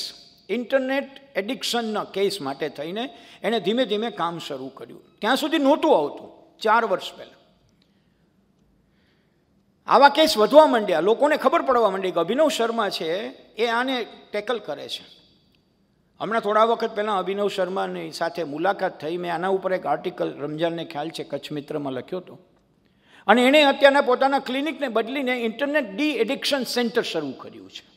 ઇન્ટરનેટ એડિક્શનના કેસ માટે થઈને એણે ધીમે ધીમે કામ શરૂ કર્યું ત્યાં સુધી નહોતું આવતું ચાર વર્ષ પહેલાં આવા કેસ વધવા માંડ્યા લોકોને ખબર પડવા માંડી કે અભિનવ શર્મા છે એ આને ટેકલ કરે છે હમણાં થોડા વખત પહેલાં અભિનવ શર્માની સાથે મુલાકાત થઈ મેં આના ઉપર એક આર્ટિકલ રમઝાનને ખ્યાલ છે કચ્છ મિત્રમાં લખ્યો હતો અને એણે અત્યારના પોતાના ક્લિનિકને બદલીને ઇન્ટરનેટ ડી એડિક્શન સેન્ટર શરૂ કર્યું છે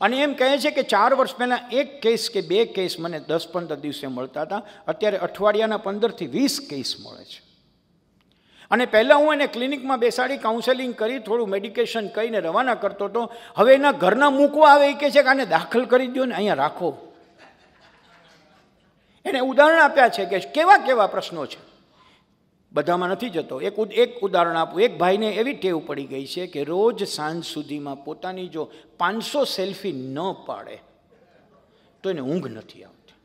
અને એમ કહે છે કે ચાર વર્ષ પહેલાં એક કેસ કે બે કેસ મને દસ પંદર દિવસે મળતા હતા અત્યારે અઠવાડિયાના પંદરથી વીસ કેસ મળે છે અને પહેલાં હું એને ક્લિનિકમાં બેસાડી કાઉન્સેલિંગ કરી થોડું મેડિકેશન કહીને રવાના કરતો હતો હવે એના ઘરના મૂકવા આવે એ કહે છે કે આને દાખલ કરી દો ને અહીંયા રાખો એને ઉદાહરણ આપ્યા છે કે કેવા કેવા પ્રશ્નો છે બધામાં નથી જતો એક એક ઉદાહરણ આપું એક ભાઈને એવી ટેવ પડી ગઈ છે કે રોજ સાંજ સુધીમાં પોતાની જો પાંચસો સેલ્ફી ન પાડે તો એને ઊંઘ નથી આવતી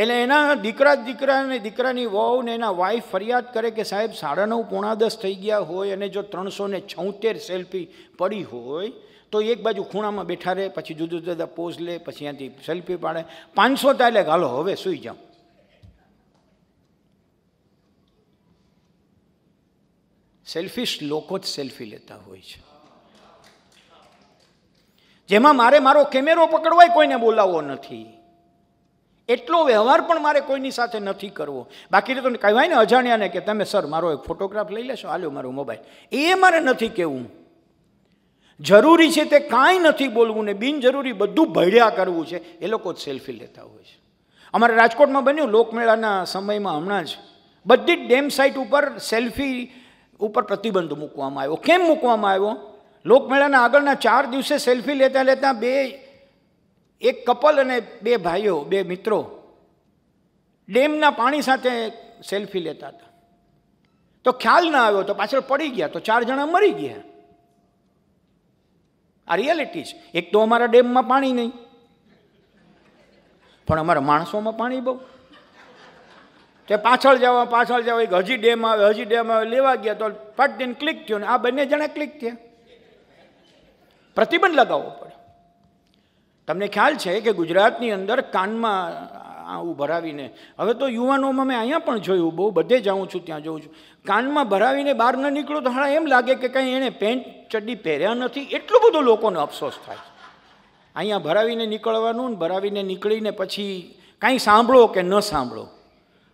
એટલે એના દીકરા દીકરા દીકરાને દીકરાની વહુ ને એના વાઈફ ફરિયાદ કરે કે સાહેબ સાડા નવ પોણા દસ થઈ ગયા હોય અને જો ત્રણસો ને છોતેર સેલ્ફી પડી હોય તો એક બાજુ ખૂણામાં બેઠા રહે પછી જુદા જુદા પોઝ લે પછી ત્યાંથી સેલ્ફી પાડે પાંચસો તા એટલે હાલો હવે સૂઈ જાઉં સેલ્ફીશ લોકો જ સેલ્ફી લેતા હોય છે જેમાં મારે મારો કેમેરો પકડવાય કોઈને બોલાવવો નથી એટલો વ્યવહાર પણ મારે કોઈની સાથે નથી કરવો બાકી તો કહેવાય ને અજાણ્યાને કે તમે સર મારો એક ફોટોગ્રાફ લઈ લેશો હાલ્યો મારો મોબાઈલ એ મારે નથી કેવું જરૂરી છે તે કાંઈ નથી બોલવું ને બિનજરૂરી બધું ભળ્યા કરવું છે એ લોકો જ સેલ્ફી લેતા હોય છે અમારે રાજકોટમાં બન્યું લોકમેળાના સમયમાં હમણાં જ બધી જ ડેમ સાઇટ ઉપર સેલ્ફી ઉપર પ્રતિબંધ મૂકવામાં આવ્યો કેમ મૂકવામાં આવ્યો લોકમેળાના આગળના ચાર દિવસે સેલ્ફી લેતા લેતા બે એક કપલ અને બે ભાઈઓ બે મિત્રો ડેમના પાણી સાથે સેલ્ફી લેતા હતા તો ખ્યાલ ના આવ્યો તો પાછળ પડી ગયા તો ચાર જણા મરી ગયા આ રિયાલિટી છે એક તો અમારા ડેમમાં પાણી નહીં પણ અમારા માણસોમાં પાણી બહુ કે પાછળ જાઓ પાછળ જાઓ એક હજી ડેમ આવે હજી ડેમ આવે લેવા ગયા તો ફટ દઈને ક્લિક થયું ને આ બંને જણા ક્લિક થયા પ્રતિબંધ લગાવવો પડે તમને ખ્યાલ છે કે ગુજરાતની અંદર કાનમાં આવું ભરાવીને હવે તો યુવાનોમાં મેં અહીંયા પણ જોયું બહુ બધે જાઉં છું ત્યાં જોઉં છું કાનમાં ભરાવીને બહાર ન નીકળું તો હા એમ લાગે કે કાંઈ એણે પેન્ટ ચડ્ડી પહેર્યા નથી એટલું બધું લોકોને અફસોસ થાય અહીંયા ભરાવીને નીકળવાનું ને ભરાવીને નીકળીને પછી કાંઈ સાંભળો કે ન સાંભળો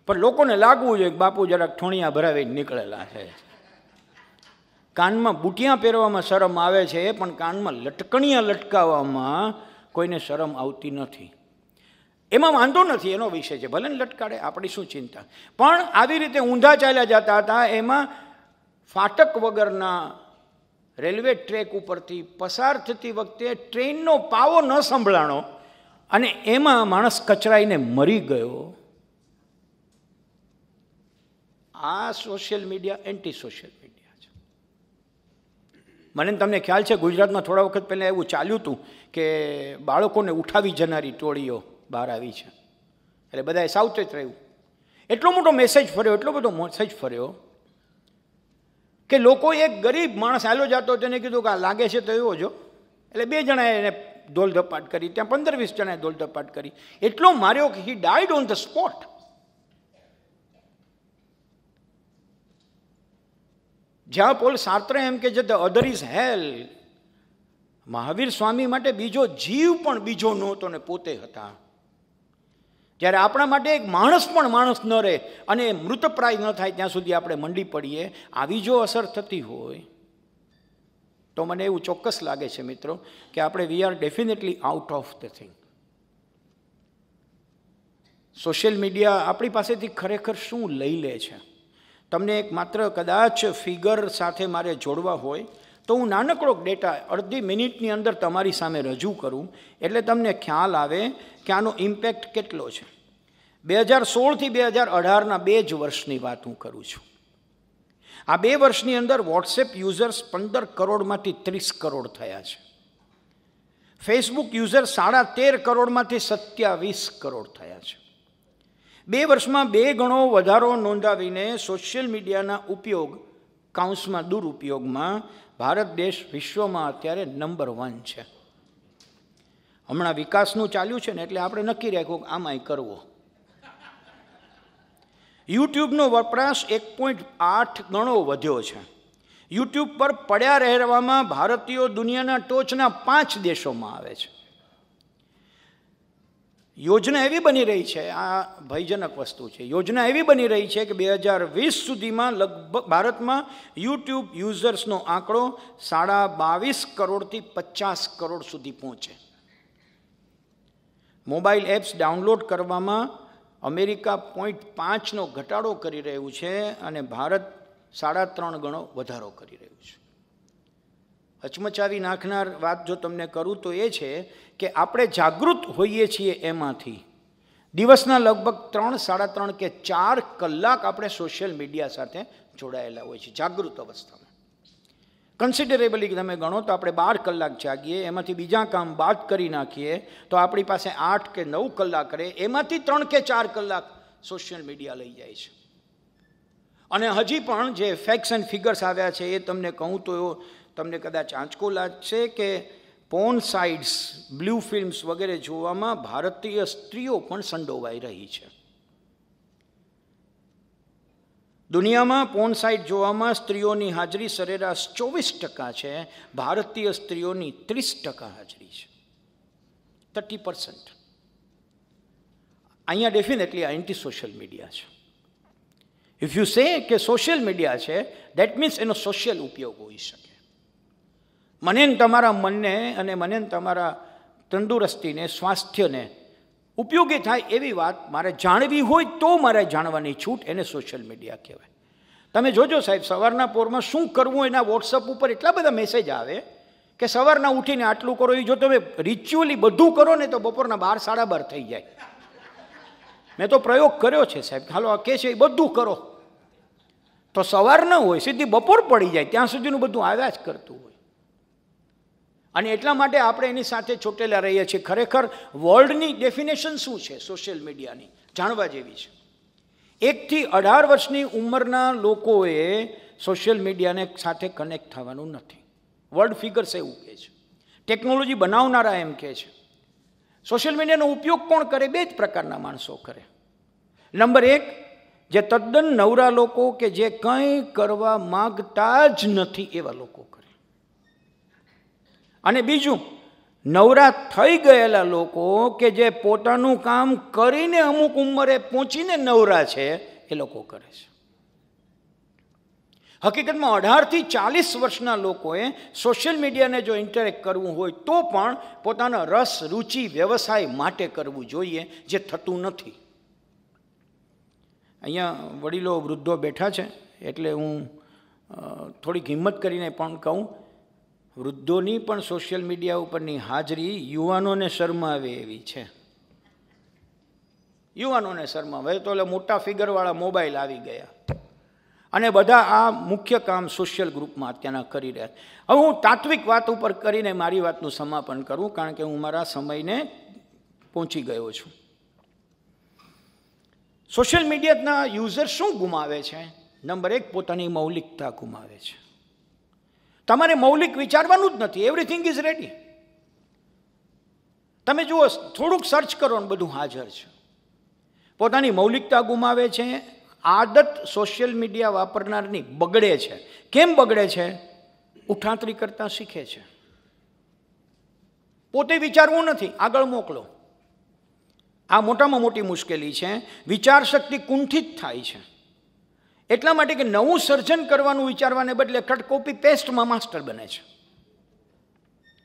પણ લોકોને લાગવું જોઈએ કે બાપુ જરાક ઠોણિયા ભરાવી નીકળેલા છે કાનમાં બુટિયા પહેરવામાં શરમ આવે છે પણ કાનમાં લટકણિયા લટકાવવામાં કોઈને શરમ આવતી નથી એમાં વાંધો નથી એનો વિષય છે ભલે ને લટકાડે આપણી શું ચિંતા પણ આવી રીતે ઊંધા ચાલ્યા જતા હતા એમાં ફાટક વગરના રેલવે ટ્રેક ઉપરથી પસાર થતી વખતે ટ્રેનનો પાવો ન સંભળાણો અને એમાં માણસ કચરાઈને મરી ગયો આ social media anti social media છે મને તમને ખ્યાલ છે ગુજરાતમાં થોડા વખત પહેલાં એવું ચાલ્યું હતું કે બાળકોને ઉઠાવી જનારી ટોળીઓ બહાર આવી છે એટલે બધાએ સાવચેત રહ્યું એટલો મોટો મેસેજ ફર્યો એટલો બધો મેસેજ ફર્યો કે લોકો એક ગરીબ માણસ આલો જતો તેને કીધું કે આ લાગે છે તો એવો જો એટલે બે જણાએ એને ધોલધપાટ કરી ત્યાં પંદર વીસ જણાએ ધોલધપાટ કરી એટલો માર્યો કે he died on the spot જ્યાં પોલ સાર્ત્ર એમ કે છે the other is hell Mahavir Swami માટે બીજો જીવ પણ બીજો નહોતો ને પોતે હતા જ્યારે આપણા માટે એક માણસ પણ માણસ ન રહે અને મૃતપ્રાય ન થાય ત્યાં સુધી આપણે મંડી પડીએ આવી જો અસર થતી હોય તો મને એવું ચોક્કસ લાગે છે મિત્રો કે આપણે we are definitely out of the thing social media આપણી પાસેથી ખરેખર શું લઈ લે છે તમને એક માત્ર કદાચ ફિગર સાથે મારે જોડવા હોય તો હું નાનકડોક ડેટા અડધી મિનિટની અંદર તમારી સામે રજૂ કરું એટલે તમને ખ્યાલ આવે કે આનો ઇમ્પેક્ટ કેટલો છે બે હજાર સોળથી બે હજાર અઢારના બે જ વર્ષની વાત હું કરું છું આ બે વર્ષની અંદર વોટ્સએપ યુઝર્સ પંદર કરોડમાંથી ત્રીસ કરોડ થયા છે ફેસબુક યુઝર સાડા તેર કરોડમાંથી સત્યાવીસ કરોડ થયા છે બે વર્ષમાં બે ગણો વધારો નોંધાવીને સોશિયલ મીડિયાના ઉપયોગ કાઉન્સમાં દુરુપયોગમાં ભારત દેશ વિશ્વમાં અત્યારે નંબર વન છે હમણાં વિકાસનું ચાલ્યું છે ને એટલે આપણે નક્કી રાખ્યું કે આમાંય કરવો યુટ્યુબનો વપરાશ એક પોઈન્ટ આઠ ગણો વધ્યો છે યુટ્યુબ પર પડ્યા રહેવામાં ભારતીયો દુનિયાના ટોચના પાંચ દેશોમાં આવે છે યોજના એવી બની રહી છે આ ભયજનક વસ્તુ છે યોજના એવી બની રહી છે કે બે હજાર વીસ સુધીમાં લગભગ ભારતમાં યુટ્યુબ યુઝર્સનો આંકડો સાડા બાવીસ કરોડથી પચાસ કરોડ સુધી પહોંચે મોબાઈલ એપ્સ ડાઉનલોડ કરવામાં અમેરિકા પોઈન્ટ પાંચનો ઘટાડો કરી રહ્યું છે અને ભારત સાડા ત્રણ ગણો વધારો કરી રહ્યું છે હચમચાવી નાખનાર વાત જો તમને કરું તો એ છે કે આપણે જાગૃત હોઈએ છીએ એમાંથી દિવસના લગભગ ત્રણ સાડા ત્રણ કે ચાર કલાક આપણે સોશિયલ મીડિયા સાથે જોડાયેલા હોય છે જાગૃત અવસ્થામાં કન્સિડરેબલી તમે ગણો તો આપણે બાર કલાક જાગીએ એમાંથી બીજા કામ બાદ કરી નાખીએ તો આપણી પાસે આઠ કે નવ કલાક રહે એમાંથી ત્રણ કે ચાર કલાક સોશિયલ મીડિયા લઈ જાય છે અને હજી પણ જે ફેક્સ એન્ડ ફિગર્સ આવ્યા છે એ તમને કહું તો તમને કદાચ આંચકો લાગશે કે પોન સાઇટ્સ બ્લુ ફિલ્મ્સ વગેરે જોવામાં ભારતીય સ્ત્રીઓ પણ સંડોવાઈ રહી છે દુનિયામાં પોન સાઇટ જોવામાં સ્ત્રીઓની હાજરી સરેરાશ ચોવીસ ટકા છે ભારતીય સ્ત્રીઓની ત્રીસ ટકા હાજરી છે થર્ટી પર્સન્ટ અહીંયા ડેફિનેટલી આ એન્ટી સોશિયલ મીડિયા છે ઇફ યુ સે કે સોશિયલ મીડિયા છે દેટ મીન્સ એનો સોશિયલ ઉપયોગ હોઈ શકે મને ને તમારા મનને અને મને ને તમારા તંદુરસ્તીને સ્વાસ્થ્યને ઉપયોગી થાય એવી વાત મારે જાણવી હોય તો મારે જાણવાની છૂટ એને સોશિયલ મીડિયા કહેવાય તમે જોજો સાહેબ સવારના પોરમાં શું કરવું એના વોટ્સઅપ ઉપર એટલા બધા મેસેજ આવે કે સવારના ઉઠીને આટલું કરો એ જો તમે રિચ્યુઅલી બધું કરો ને તો બપોરના બાર સાડા બાર થઈ જાય મેં તો પ્રયોગ કર્યો છે સાહેબ હાલો આ કે છે એ બધું કરો તો સવાર ન હોય સીધી બપોર પડી જાય ત્યાં સુધીનું બધું આવ્યા જ કરતું હોય અને એટલા માટે આપણે એની સાથે ચોટેલા રહીએ છીએ ખરેખર વર્લ્ડની ડેફિનેશન શું છે સોશિયલ મીડિયાની જાણવા જેવી છે એકથી અઢાર વર્ષની ઉંમરના લોકોએ સોશિયલ મીડિયાને સાથે કનેક્ટ થવાનું નથી વર્લ્ડ ફિગર્સ એવું કહે છે ટેકનોલોજી બનાવનારા એમ કહે છે સોશિયલ મીડિયાનો ઉપયોગ કોણ કરે બે જ પ્રકારના માણસો કરે નંબર એક જે તદ્દન નવરા લોકો કે જે કંઈ કરવા માગતા જ નથી એવા લોકો કરે અને બીજું નવરા થઈ ગયેલા લોકો કે જે પોતાનું કામ કરીને અમુક ઉંમરે પહોંચીને નવરા છે એ લોકો કરે છે હકીકતમાં અઢારથી ચાલીસ વર્ષના લોકોએ સોશિયલ મીડિયાને જો ઇન્ટરેક્ટ કરવું હોય તો પણ પોતાના રસ રુચિ વ્યવસાય માટે કરવું જોઈએ જે થતું નથી અહીંયા વડીલો વૃદ્ધો બેઠા છે એટલે હું થોડીક હિંમત કરીને પણ કહું વૃદ્ધોની પણ સોશિયલ મીડિયા ઉપરની હાજરી યુવાનોને શરમાવે એવી છે યુવાનોને શરમાવે તો એટલે મોટા ફિગરવાળા મોબાઈલ આવી ગયા અને બધા આ મુખ્ય કામ સોશિયલ ગ્રુપમાં અત્યારના કરી રહ્યા હવે હું તાત્વિક વાત ઉપર કરીને મારી વાતનું સમાપન કરું કારણ કે હું મારા સમયને પહોંચી ગયો છું સોશિયલ મીડિયાના યુઝર શું ગુમાવે છે નંબર એક પોતાની મૌલિકતા ગુમાવે છે તમારે મૌલિક વિચારવાનું જ નથી એવરીથિંગ ઇઝ રેડી તમે જુઓ થોડુંક સર્ચ કરો ને બધું હાજર છે પોતાની મૌલિકતા ગુમાવે છે આદત સોશિયલ મીડિયા વાપરનારની બગડે છે કેમ બગડે છે ઉઠાંતરી કરતાં શીખે છે પોતે વિચારવું નથી આગળ મોકલો આ મોટામાં મોટી મુશ્કેલી છે વિચાર શક્તિ કુંઠિત થાય છે એટલા માટે કે નવું સર્જન કરવાનું વિચારવાને બદલે કટ કોપી પેસ્ટમાં માસ્ટર બને છે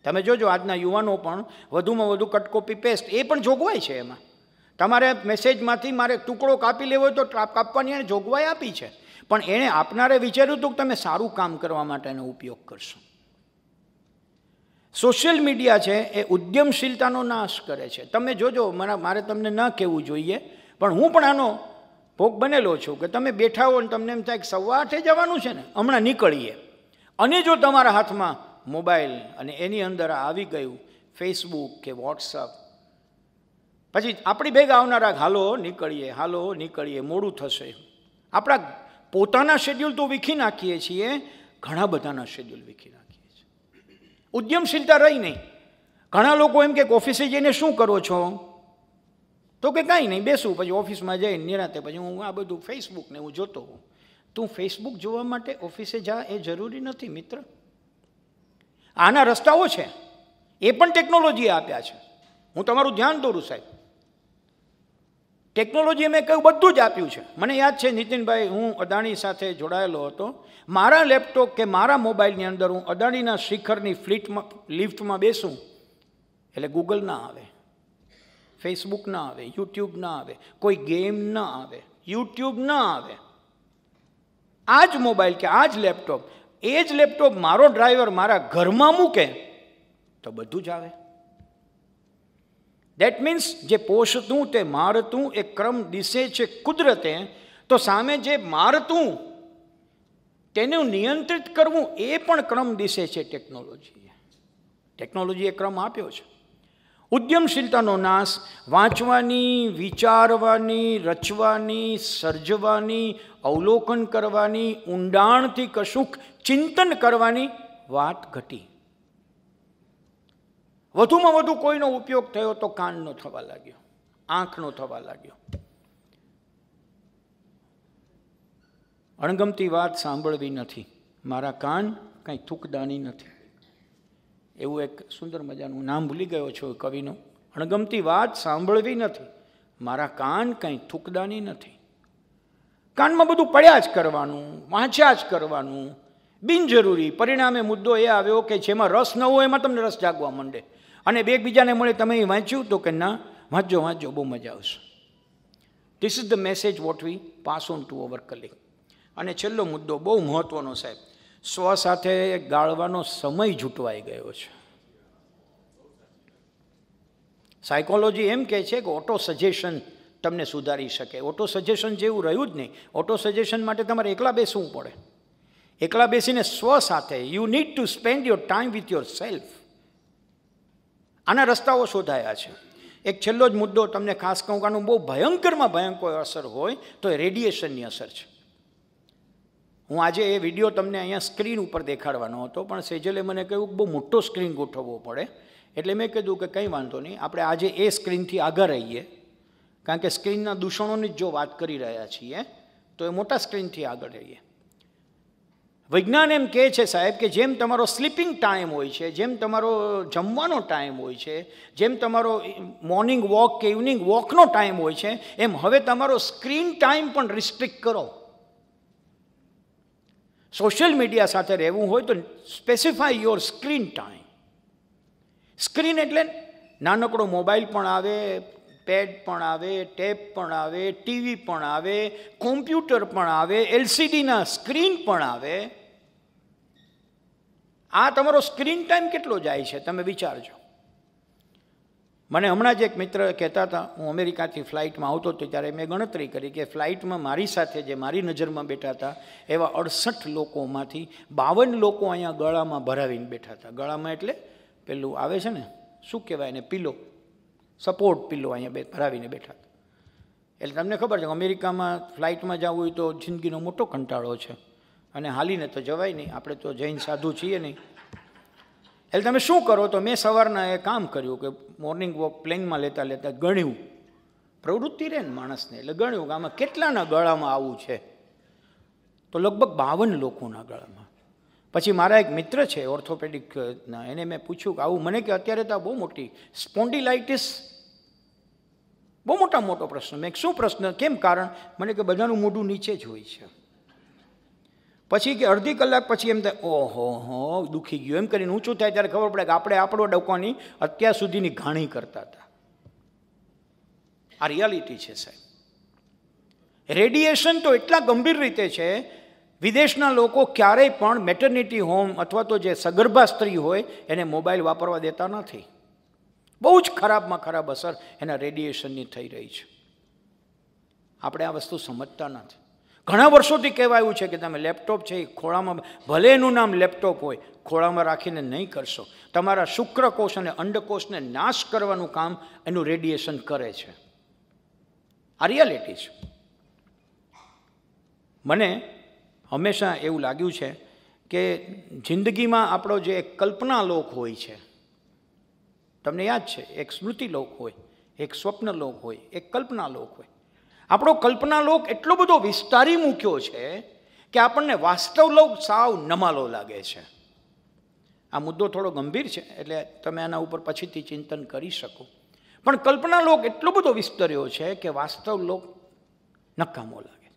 તમે જોજો આજના યુવાનો પણ વધુમાં વધુ કટ કોપી પેસ્ટ એ પણ જોગવાઈ છે એમાં તમારે મેસેજમાંથી મારે ટુકડો કાપી લેવો હોય તો કાપવાની એણે જોગવાઈ આપી છે પણ એણે આપનારે વિચાર્યું હતું કે તમે સારું કામ કરવા માટેનો ઉપયોગ કરશો સોશિયલ મીડિયા છે એ ઉદ્યમશીલતાનો નાશ કરે છે તમે જોજો મારા મારે તમને ન કહેવું જોઈએ પણ હું પણ આનો ભોગ બનેલો છું કે તમે બેઠા હો ને તમને એમ થાય કે સવા આઠે જવાનું છે ને હમણાં નીકળીએ અને જો તમારા હાથમાં મોબાઈલ અને એની અંદર આવી ગયું ફેસબુક કે વોટ્સઅપ પછી આપણી ભેગા આવનારા હાલો નીકળીએ હાલો નીકળીએ મોડું થશે આપણા પોતાના શેડ્યુલ તો વીખી નાખીએ છીએ ઘણા બધાના શેડ્યુલ વીખી નાખીએ છીએ ઉદ્યમશીલતા રહી નહીં ઘણા લોકો એમ કે ઓફિસે જઈને શું કરો છો તો કે કાંઈ નહીં બેસું પછી ઓફિસમાં જઈને નિરાતે પછી હું આ બધું ફેસબુકને હું જોતો હોઉં તું ફેસબુક જોવા માટે ઓફિસે જા એ જરૂરી નથી મિત્ર આના રસ્તાઓ છે એ પણ ટેકનોલોજીએ આપ્યા છે હું તમારું ધ્યાન દોરું સાહેબ ટેકનોલોજી મેં કહ્યું બધું જ આપ્યું છે મને યાદ છે નીતિનભાઈ હું અદાણી સાથે જોડાયેલો હતો મારા લેપટોપ કે મારા મોબાઈલની અંદર હું અદાણીના શિખરની ફ્લીટમાં લિફ્ટમાં બેસું એટલે ગૂગલ ના આવે ફેસબુક ના આવે યુટ્યુબ ના આવે કોઈ ગેમ ના આવે યુટ્યુબ ના આવે આ જ મોબાઈલ કે આ જ લેપટોપ એ જ લેપટોપ મારો ડ્રાઈવર મારા ઘરમાં મૂકે તો બધું જ આવે દેટ મીન્સ જે પોષતું તે મારતું એ ક્રમ દિશે છે કુદરતે તો સામે જે મારતું તેનું નિયંત્રિત કરવું એ પણ ક્રમ દિશે છે ટેકનોલોજીએ ટેકનોલોજીએ ક્રમ આપ્યો છે ઉદ્યમશીલતાનો નાશ વાંચવાની વિચારવાની રચવાની સર્જવાની અવલોકન કરવાની ઊંડાણથી કશુંક ચિંતન કરવાની વાત ઘટી વધુમાં વધુ કોઈનો ઉપયોગ થયો તો કાનનો થવા લાગ્યો આંખનો થવા લાગ્યો અણગમતી વાત સાંભળવી નથી મારા કાન કંઈ થૂકદાની નથી એવું એક સુંદર મજાનું નામ ભૂલી ગયો છું કવિનું અણગમતી વાત સાંભળવી નથી મારા કાન કંઈ થૂકદાની નથી કાનમાં બધું પડ્યા જ કરવાનું વાંચ્યા જ કરવાનું બિનજરૂરી પરિણામે મુદ્દો એ આવ્યો કે જેમાં રસ ન હોય એમાં તમને રસ જાગવા માંડે અને બે બીજાને મળે તમે એ વાંચ્યું તો કે ના વાંચજો વાંચજો બહુ મજા આવશે this is the message what we pass on to our calling અને છેલ્લો મુદ્દો બહુ મહત્ત્વનો સાહેબ સ્વ સાથે ગાળવાનો સમય જૂટવાઈ ગયો છે સાયકોલોજી એમ કહે છે કે ઓટો સજેશન તમને સુધારી શકે ઓટો સજેશન જેવું રહ્યું જ નહીં ઓટો સજેશન માટે તમારે એકલા બેસવું પડે એકલા બેસીને સ્વ સાથે you need to spend your time with yourself આના રસ્તાઓ શોધાયા છે એક છેલ્લો જ મુદ્દો તમને ખાસ કહું કે આનું બહુ ભયંકરમાં ભયંકર અસર હોય તો એ રેડિયેશનની અસર છે હું આજે એ વિડીયો તમને અહીંયા સ્ક્રીન ઉપર દેખાડવાનો હતો પણ સેજલે મને કહ્યું બહુ મોટો સ્ક્રીન ગોઠવવો પડે એટલે મેં કીધું કે કંઈ વાંધો નહીં આપણે આજે એ સ્ક્રીનથી આગળ રહીએ કારણ કે સ્ક્રીનના દૂષણોની જ જો વાત કરી રહ્યા છીએ તો એ મોટા સ્ક્રીનથી આગળ રહીએ વિજ્ઞાન એમ કહે છે સાહેબ કે જેમ તમારો સ્લીપિંગ ટાઈમ હોય છે જેમ તમારો જમવાનો ટાઈમ હોય છે જેમ તમારો મોર્નિંગ વોક કે ઇવનિંગ વોકનો ટાઈમ હોય છે એમ હવે તમારો સ્ક્રીન ટાઈમ પણ રિસ્ટ્રિક્ટ કરો સોશિયલ મીડિયા સાથે રહેવું હોય તો specify your screen time screen એટલે નાનકડો મોબાઈલ પણ આવે પેડ પણ આવે ટેબ પણ આવે ટીવી પણ આવે કોમ્પ્યુટર પણ આવે એલસીડીના સ્ક્રીન પણ આવે આ તમારો સ્ક્રીન ટાઈમ કેટલો જાય છે તમે વિચારજો મને હમણાં જ એક મિત્ર કહેતા હતા હું અમેરિકાથી ફ્લાઇટમાં આવતો હતો ત્યારે મેં ગણતરી કરી કે ફ્લાઇટમાં મારી સાથે જે મારી નજરમાં બેઠા હતા એવા અડસઠ લોકોમાંથી બાવન લોકો અહીંયા ગળામાં ભરાવીને બેઠા હતા ગળામાં એટલે પેલું આવે છે ને શું કહેવાય એને પીલો સપોર્ટ પીલો અહીંયા બે ભરાવીને બેઠા હતા એટલે તમને ખબર છે અમેરિકામાં ફ્લાઇટમાં જવું હોય તો જિંદગીનો મોટો કંટાળો છે અને હાલીને તો જવાય નહીં આપણે તો જૈન સાધુ છીએ નહીં એટલે તમે શું કરો તો મેં સવારના એ કામ કર્યું કે મોર્નિંગ વોક પ્લેનમાં લેતા લેતા ગણ્યું પ્રવૃત્તિ રહે ને માણસને એટલે ગણ્યું કે આમાં કેટલાના ગળામાં આવું છે તો લગભગ બાવન લોકોના ગળામાં પછી મારા એક મિત્ર છે ઓર્થોપેડિકના એને મેં પૂછ્યું કે આવું મને કે અત્યારે તો બહુ મોટી સ્પોન્ડિલાઇટિસ બહુ મોટા મોટો પ્રશ્ન મેં શું પ્રશ્ન કેમ કારણ મને કે બધાનું મોઢું નીચે જ હોય છે પછી કે અડધી કલાક પછી એમ થાય ઓહો હો દુઃખી ગયું એમ કરીને ઊંચું થાય ત્યારે ખબર પડે કે આપણે આપણો ડકોની અત્યાર સુધીની ઘાણી કરતા હતા આ રિયાલિટી છે સાહેબ રેડિએશન તો એટલા ગંભીર રીતે છે વિદેશના લોકો ક્યારેય પણ મેટર્નિટી હોમ અથવા તો જે સગર્ભા સ્ત્રી હોય એને મોબાઈલ વાપરવા દેતા નથી બહુ જ ખરાબમાં ખરાબ અસર એના રેડિએશનની થઈ રહી છે આપણે આ વસ્તુ સમજતા નથી ઘણા વર્ષોથી કહેવાયું છે કે તમે લેપટોપ છે એ ખોળામાં ભલે એનું નામ લેપટોપ હોય ખોળામાં રાખીને નહીં કરશો તમારા શુક્રકોષ અને અંડકોષને નાશ કરવાનું કામ એનું રેડિએશન કરે છે આ રિયાલિટી છે મને હંમેશા એવું લાગ્યું છે કે જિંદગીમાં આપણો જે એક કલ્પનાલોક હોય છે તમને યાદ છે એક સ્મૃતિલોક હોય એક સ્વપ્નલોક હોય એક કલ્પનાલોક હોય આપણો કલ્પનાલોક એટલો બધો વિસ્તારી મૂક્યો છે કે આપણને વાસ્તવલોક સાવ નમાલો લાગે છે આ મુદ્દો થોડો ગંભીર છે એટલે તમે આના ઉપર પછીથી ચિંતન કરી શકો પણ કલ્પનાલોક એટલો બધો વિસ્તર્યો છે કે વાસ્તવલોક નકામો લાગે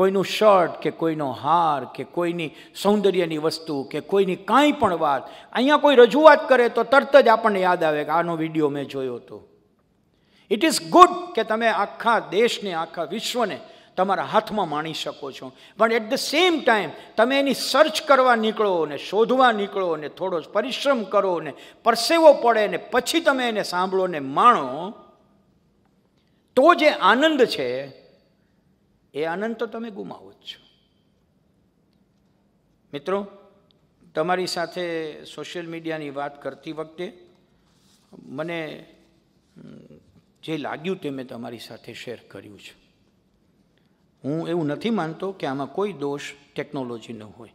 કોઈનું શર્ટ કે કોઈનો હાર કે કોઈની સૌંદર્યની વસ્તુ કે કોઈની કાંઈ પણ વાત અહીંયા કોઈ રજૂઆત કરે તો તરત જ આપણને યાદ આવે કે આનો વિડીયો મેં જોયો હતો ઇટ ઇઝ ગુડ કે તમે આખા દેશને આખા વિશ્વને તમારા હાથમાં માણી શકો છો પણ એટ ધ સેમ ટાઈમ તમે એની સર્ચ કરવા નીકળો અને શોધવા નીકળો અને થોડો પરિશ્રમ કરો ને પરસેવો પડે ને પછી તમે એને સાંભળો ને માણો તો જે આનંદ છે એ આનંદ તો તમે ગુમાવો જ છો મિત્રો તમારી સાથે સોશિયલ મીડિયાની વાત કરતી વખતે મને જે લાગ્યું તે મેં તમારી સાથે શેર કર્યું છે હું એવું નથી માનતો કે આમાં કોઈ દોષ ટેકનોલોજીનો હોય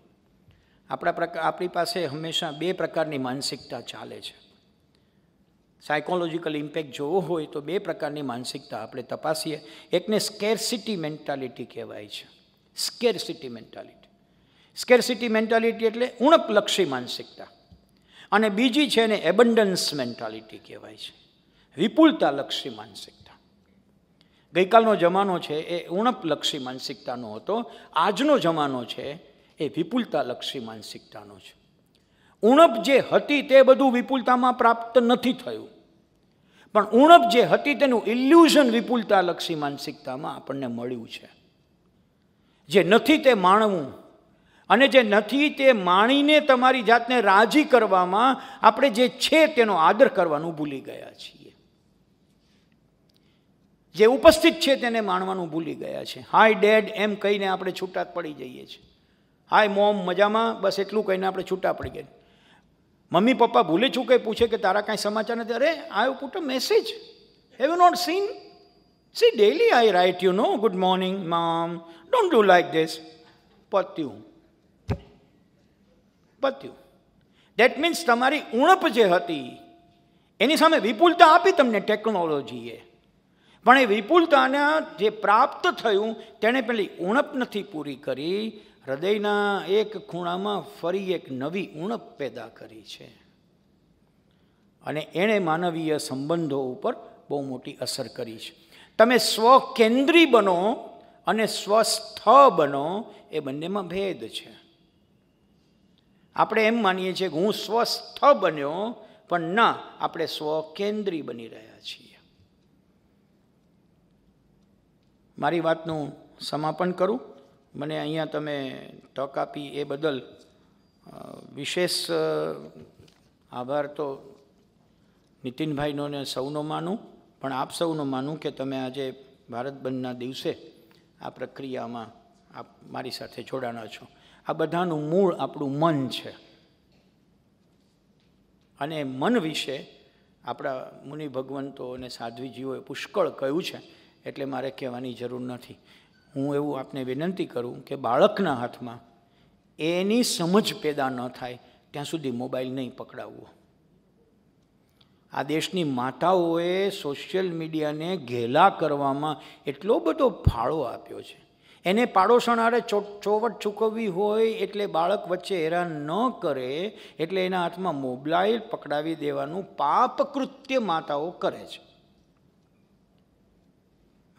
આપણા પ્રકાર આપણી પાસે હંમેશા બે પ્રકારની માનસિકતા ચાલે છે સાયકોલોજીકલ ઇમ્પેક્ટ જોવો હોય તો બે પ્રકારની માનસિકતા આપણે તપાસીએ એકને સ્કેરસિટી મેન્ટાલિટી કહેવાય છે સ્કેરસિટી મેન્ટાલિટી સ્કેરસિટી મેન્ટાલિટી એટલે ઉણપલક્ષી માનસિકતા અને બીજી છે એને એબન્ડન્સ મેન્ટાલિટી કહેવાય છે વિપુલતા લક્ષી માનસિકતા ગઈકાલનો જમાનો છે એ ઉણપલક્ષી માનસિકતાનો હતો આજનો જમાનો છે એ વિપુલતા લક્ષી માનસિકતાનો છે ઉણપ જે હતી તે બધું વિપુલતામાં પ્રાપ્ત નથી થયું પણ ઉણપ જે હતી તેનું ઇલ્યુઝન વિપુલતા લક્ષી માનસિકતામાં આપણને મળ્યું છે જે નથી તે માણવું અને જે નથી તે માણીને તમારી જાતને રાજી કરવામાં આપણે જે છે તેનો આદર કરવાનું ભૂલી ગયા છીએ જે ઉપસ્થિત છે તેને માણવાનું ભૂલી ગયા છે હાય ડેડ એમ કહીને આપણે છૂટા પડી જઈએ છીએ હાય મોમ મજામાં બસ એટલું કહીને આપણે છૂટા પડી ગયા મમ્મી પપ્પા ભૂલે છું કંઈ પૂછે કે તારા કાંઈ સમાચાર નથી અરે I put message have you not seen see daily I write you know good morning ma'am don't do like this પત્યું પત્યું દેટ મીન્સ તમારી ઉણપ જે હતી એની સામે વિપુલતા આપી તમને ટેકનોલોજીએ પણ એ વિપુલતાના જે પ્રાપ્ત થયું તેણે પેલી ઉણપ નથી પૂરી કરી હૃદયના એક ખૂણામાં ફરી એક નવી ઉણપ પેદા કરી છે અને એણે માનવીય સંબંધો ઉપર બહુ મોટી અસર કરી છે તમે સ્વકેન્દ્રી બનો અને સ્વસ્થ બનો એ બંનેમાં ભેદ છે આપણે એમ માનીએ છીએ કે હું સ્વસ્થ બન્યો પણ ના આપણે સ્વકેન્દ્રી બની રહ્યા મારી વાતનું સમાપન કરું મને અહીંયા તમે તક આપી એ બદલ વિશેષ આભાર તો નીતિનભાઈનો ને સૌનો માનું પણ આપ સૌનો માનું કે તમે આજે ભારત બંધના દિવસે આ પ્રક્રિયામાં આપ મારી સાથે જોડાણા છો આ બધાનું મૂળ આપણું મન છે અને મન વિશે આપણા મુનિ ભગવંતો અને સાધ્વીજીઓએ પુષ્કળ કહ્યું છે એટલે મારે કહેવાની જરૂર નથી હું એવું આપને વિનંતી કરું કે બાળકના હાથમાં એની સમજ પેદા ન થાય ત્યાં સુધી મોબાઈલ નહીં પકડાવવો આ દેશની માતાઓએ સોશિયલ મીડિયાને ઘેલા કરવામાં એટલો બધો ફાળો આપ્યો છે એને પાડોશણ આરે ચોવટ ચૂકવવી હોય એટલે બાળક વચ્ચે હેરાન ન કરે એટલે એના હાથમાં મોબાઈલ પકડાવી દેવાનું પાપકૃત્ય માતાઓ કરે છે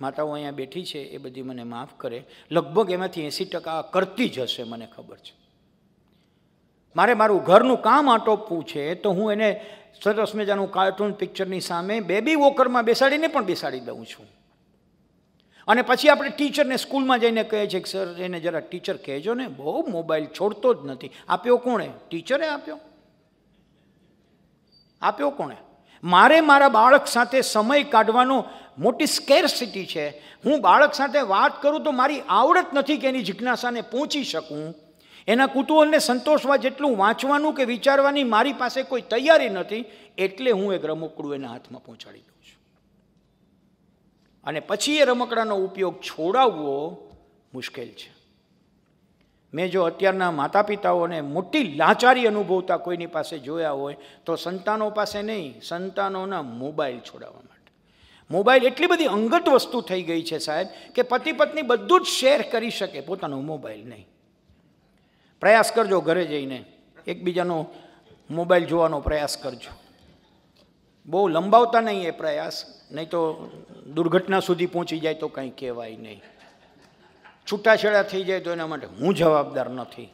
માતાઓ અહીંયા બેઠી છે એ બધી મને માફ કરે લગભગ એમાંથી એંસી ટકા કરતી જ હશે મને ખબર છે મારે મારું ઘરનું કામ આટોપવું છે તો હું એને સરસ મજાનું કાર્ટૂન પિક્ચરની સામે બેબી વોકરમાં બેસાડીને પણ બેસાડી દઉં છું અને પછી આપણે ટીચરને સ્કૂલમાં જઈને કહે છે કે સર એને જરા ટીચર કહેજો ને બહુ મોબાઈલ છોડતો જ નથી આપ્યો કોણે ટીચરે આપ્યો આપ્યો કોણે મારે મારા બાળક સાથે સમય કાઢવાનો મોટી સ્કેરસિટી છે હું બાળક સાથે વાત કરું તો મારી આવડત નથી કે એની જિજ્ઞાસાને પહોંચી શકું એના કુતૂહલને સંતોષવા જેટલું વાંચવાનું કે વિચારવાની મારી પાસે કોઈ તૈયારી નથી એટલે હું એક રમકડું એના હાથમાં પહોંચાડી દઉં છું અને પછી એ રમકડાનો ઉપયોગ છોડાવવો મુશ્કેલ છે મેં જો અત્યારના માતા પિતાઓને મોટી લાચારી અનુભવતા કોઈની પાસે જોયા હોય તો સંતાનો પાસે નહીં સંતાનોના મોબાઈલ છોડાવવાના મોબાઈલ એટલી બધી અંગત વસ્તુ થઈ ગઈ છે સાહેબ કે પતિ પત્ની બધું જ શેર કરી શકે પોતાનો મોબાઈલ નહીં પ્રયાસ કરજો ઘરે જઈને એકબીજાનો મોબાઈલ જોવાનો પ્રયાસ કરજો બહુ લંબાવતા નહીં એ પ્રયાસ નહીં તો દુર્ઘટના સુધી પહોંચી જાય તો કંઈ કહેવાય નહીં છૂટાછેડા થઈ જાય તો એના માટે હું જવાબદાર નથી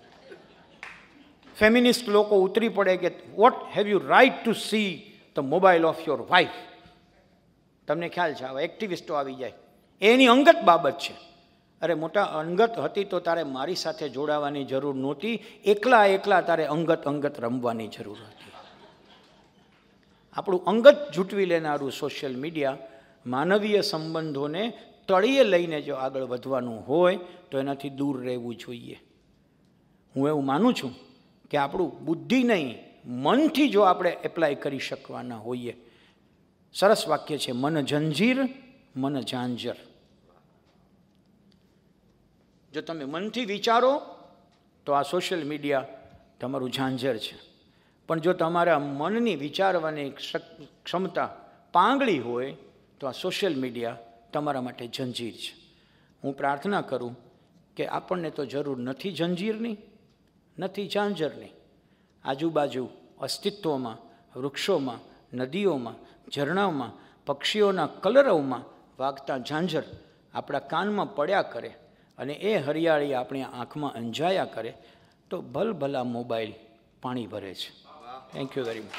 ફેમિનિસ્ટ લોકો ઉતરી પડે કે what have you right to see the mobile of your wife તમને ખ્યાલ છે આવા એક્ટિવિસ્ટો આવી જાય એની અંગત બાબત છે અરે મોટા અંગત હતી તો તારે મારી સાથે જોડાવાની જરૂર નહોતી એકલા એકલા તારે અંગત અંગત રમવાની જરૂર હતી આપણું અંગત જૂટવી લેનારું સોશિયલ મીડિયા માનવીય સંબંધોને તળિયે લઈને જો આગળ વધવાનું હોય તો એનાથી દૂર રહેવું જોઈએ હું એવું માનું છું કે આપણું બુદ્ધિ નહીં મનથી જો આપણે એપ્લાય કરી શકવાના હોઈએ સરસ વાક્ય છે મન જંજીર મન ઝાંઝર જો તમે મનથી વિચારો તો આ સોશિયલ મીડિયા તમારું ઝાંઝર છે પણ જો તમારા મનની વિચારવાની ક્ષમતા પાંગળી હોય તો આ સોશિયલ મીડિયા તમારા માટે જંજીર છે હું પ્રાર્થના કરું કે આપણને તો જરૂર નથી જંજીરની નથી ઝાંઝરની આજુબાજુ અસ્તિત્વમાં વૃક્ષોમાં નદીઓમાં ઝરણાઓમાં પક્ષીઓના કલરવમાં વાગતા ઝાંઝર આપણા કાનમાં પડ્યા કરે અને એ હરિયાળી આપણી આંખમાં અંજાયા કરે તો ભલભલા મોબાઈલ પાણી ભરે છે થેન્ક યુ વેરી મચ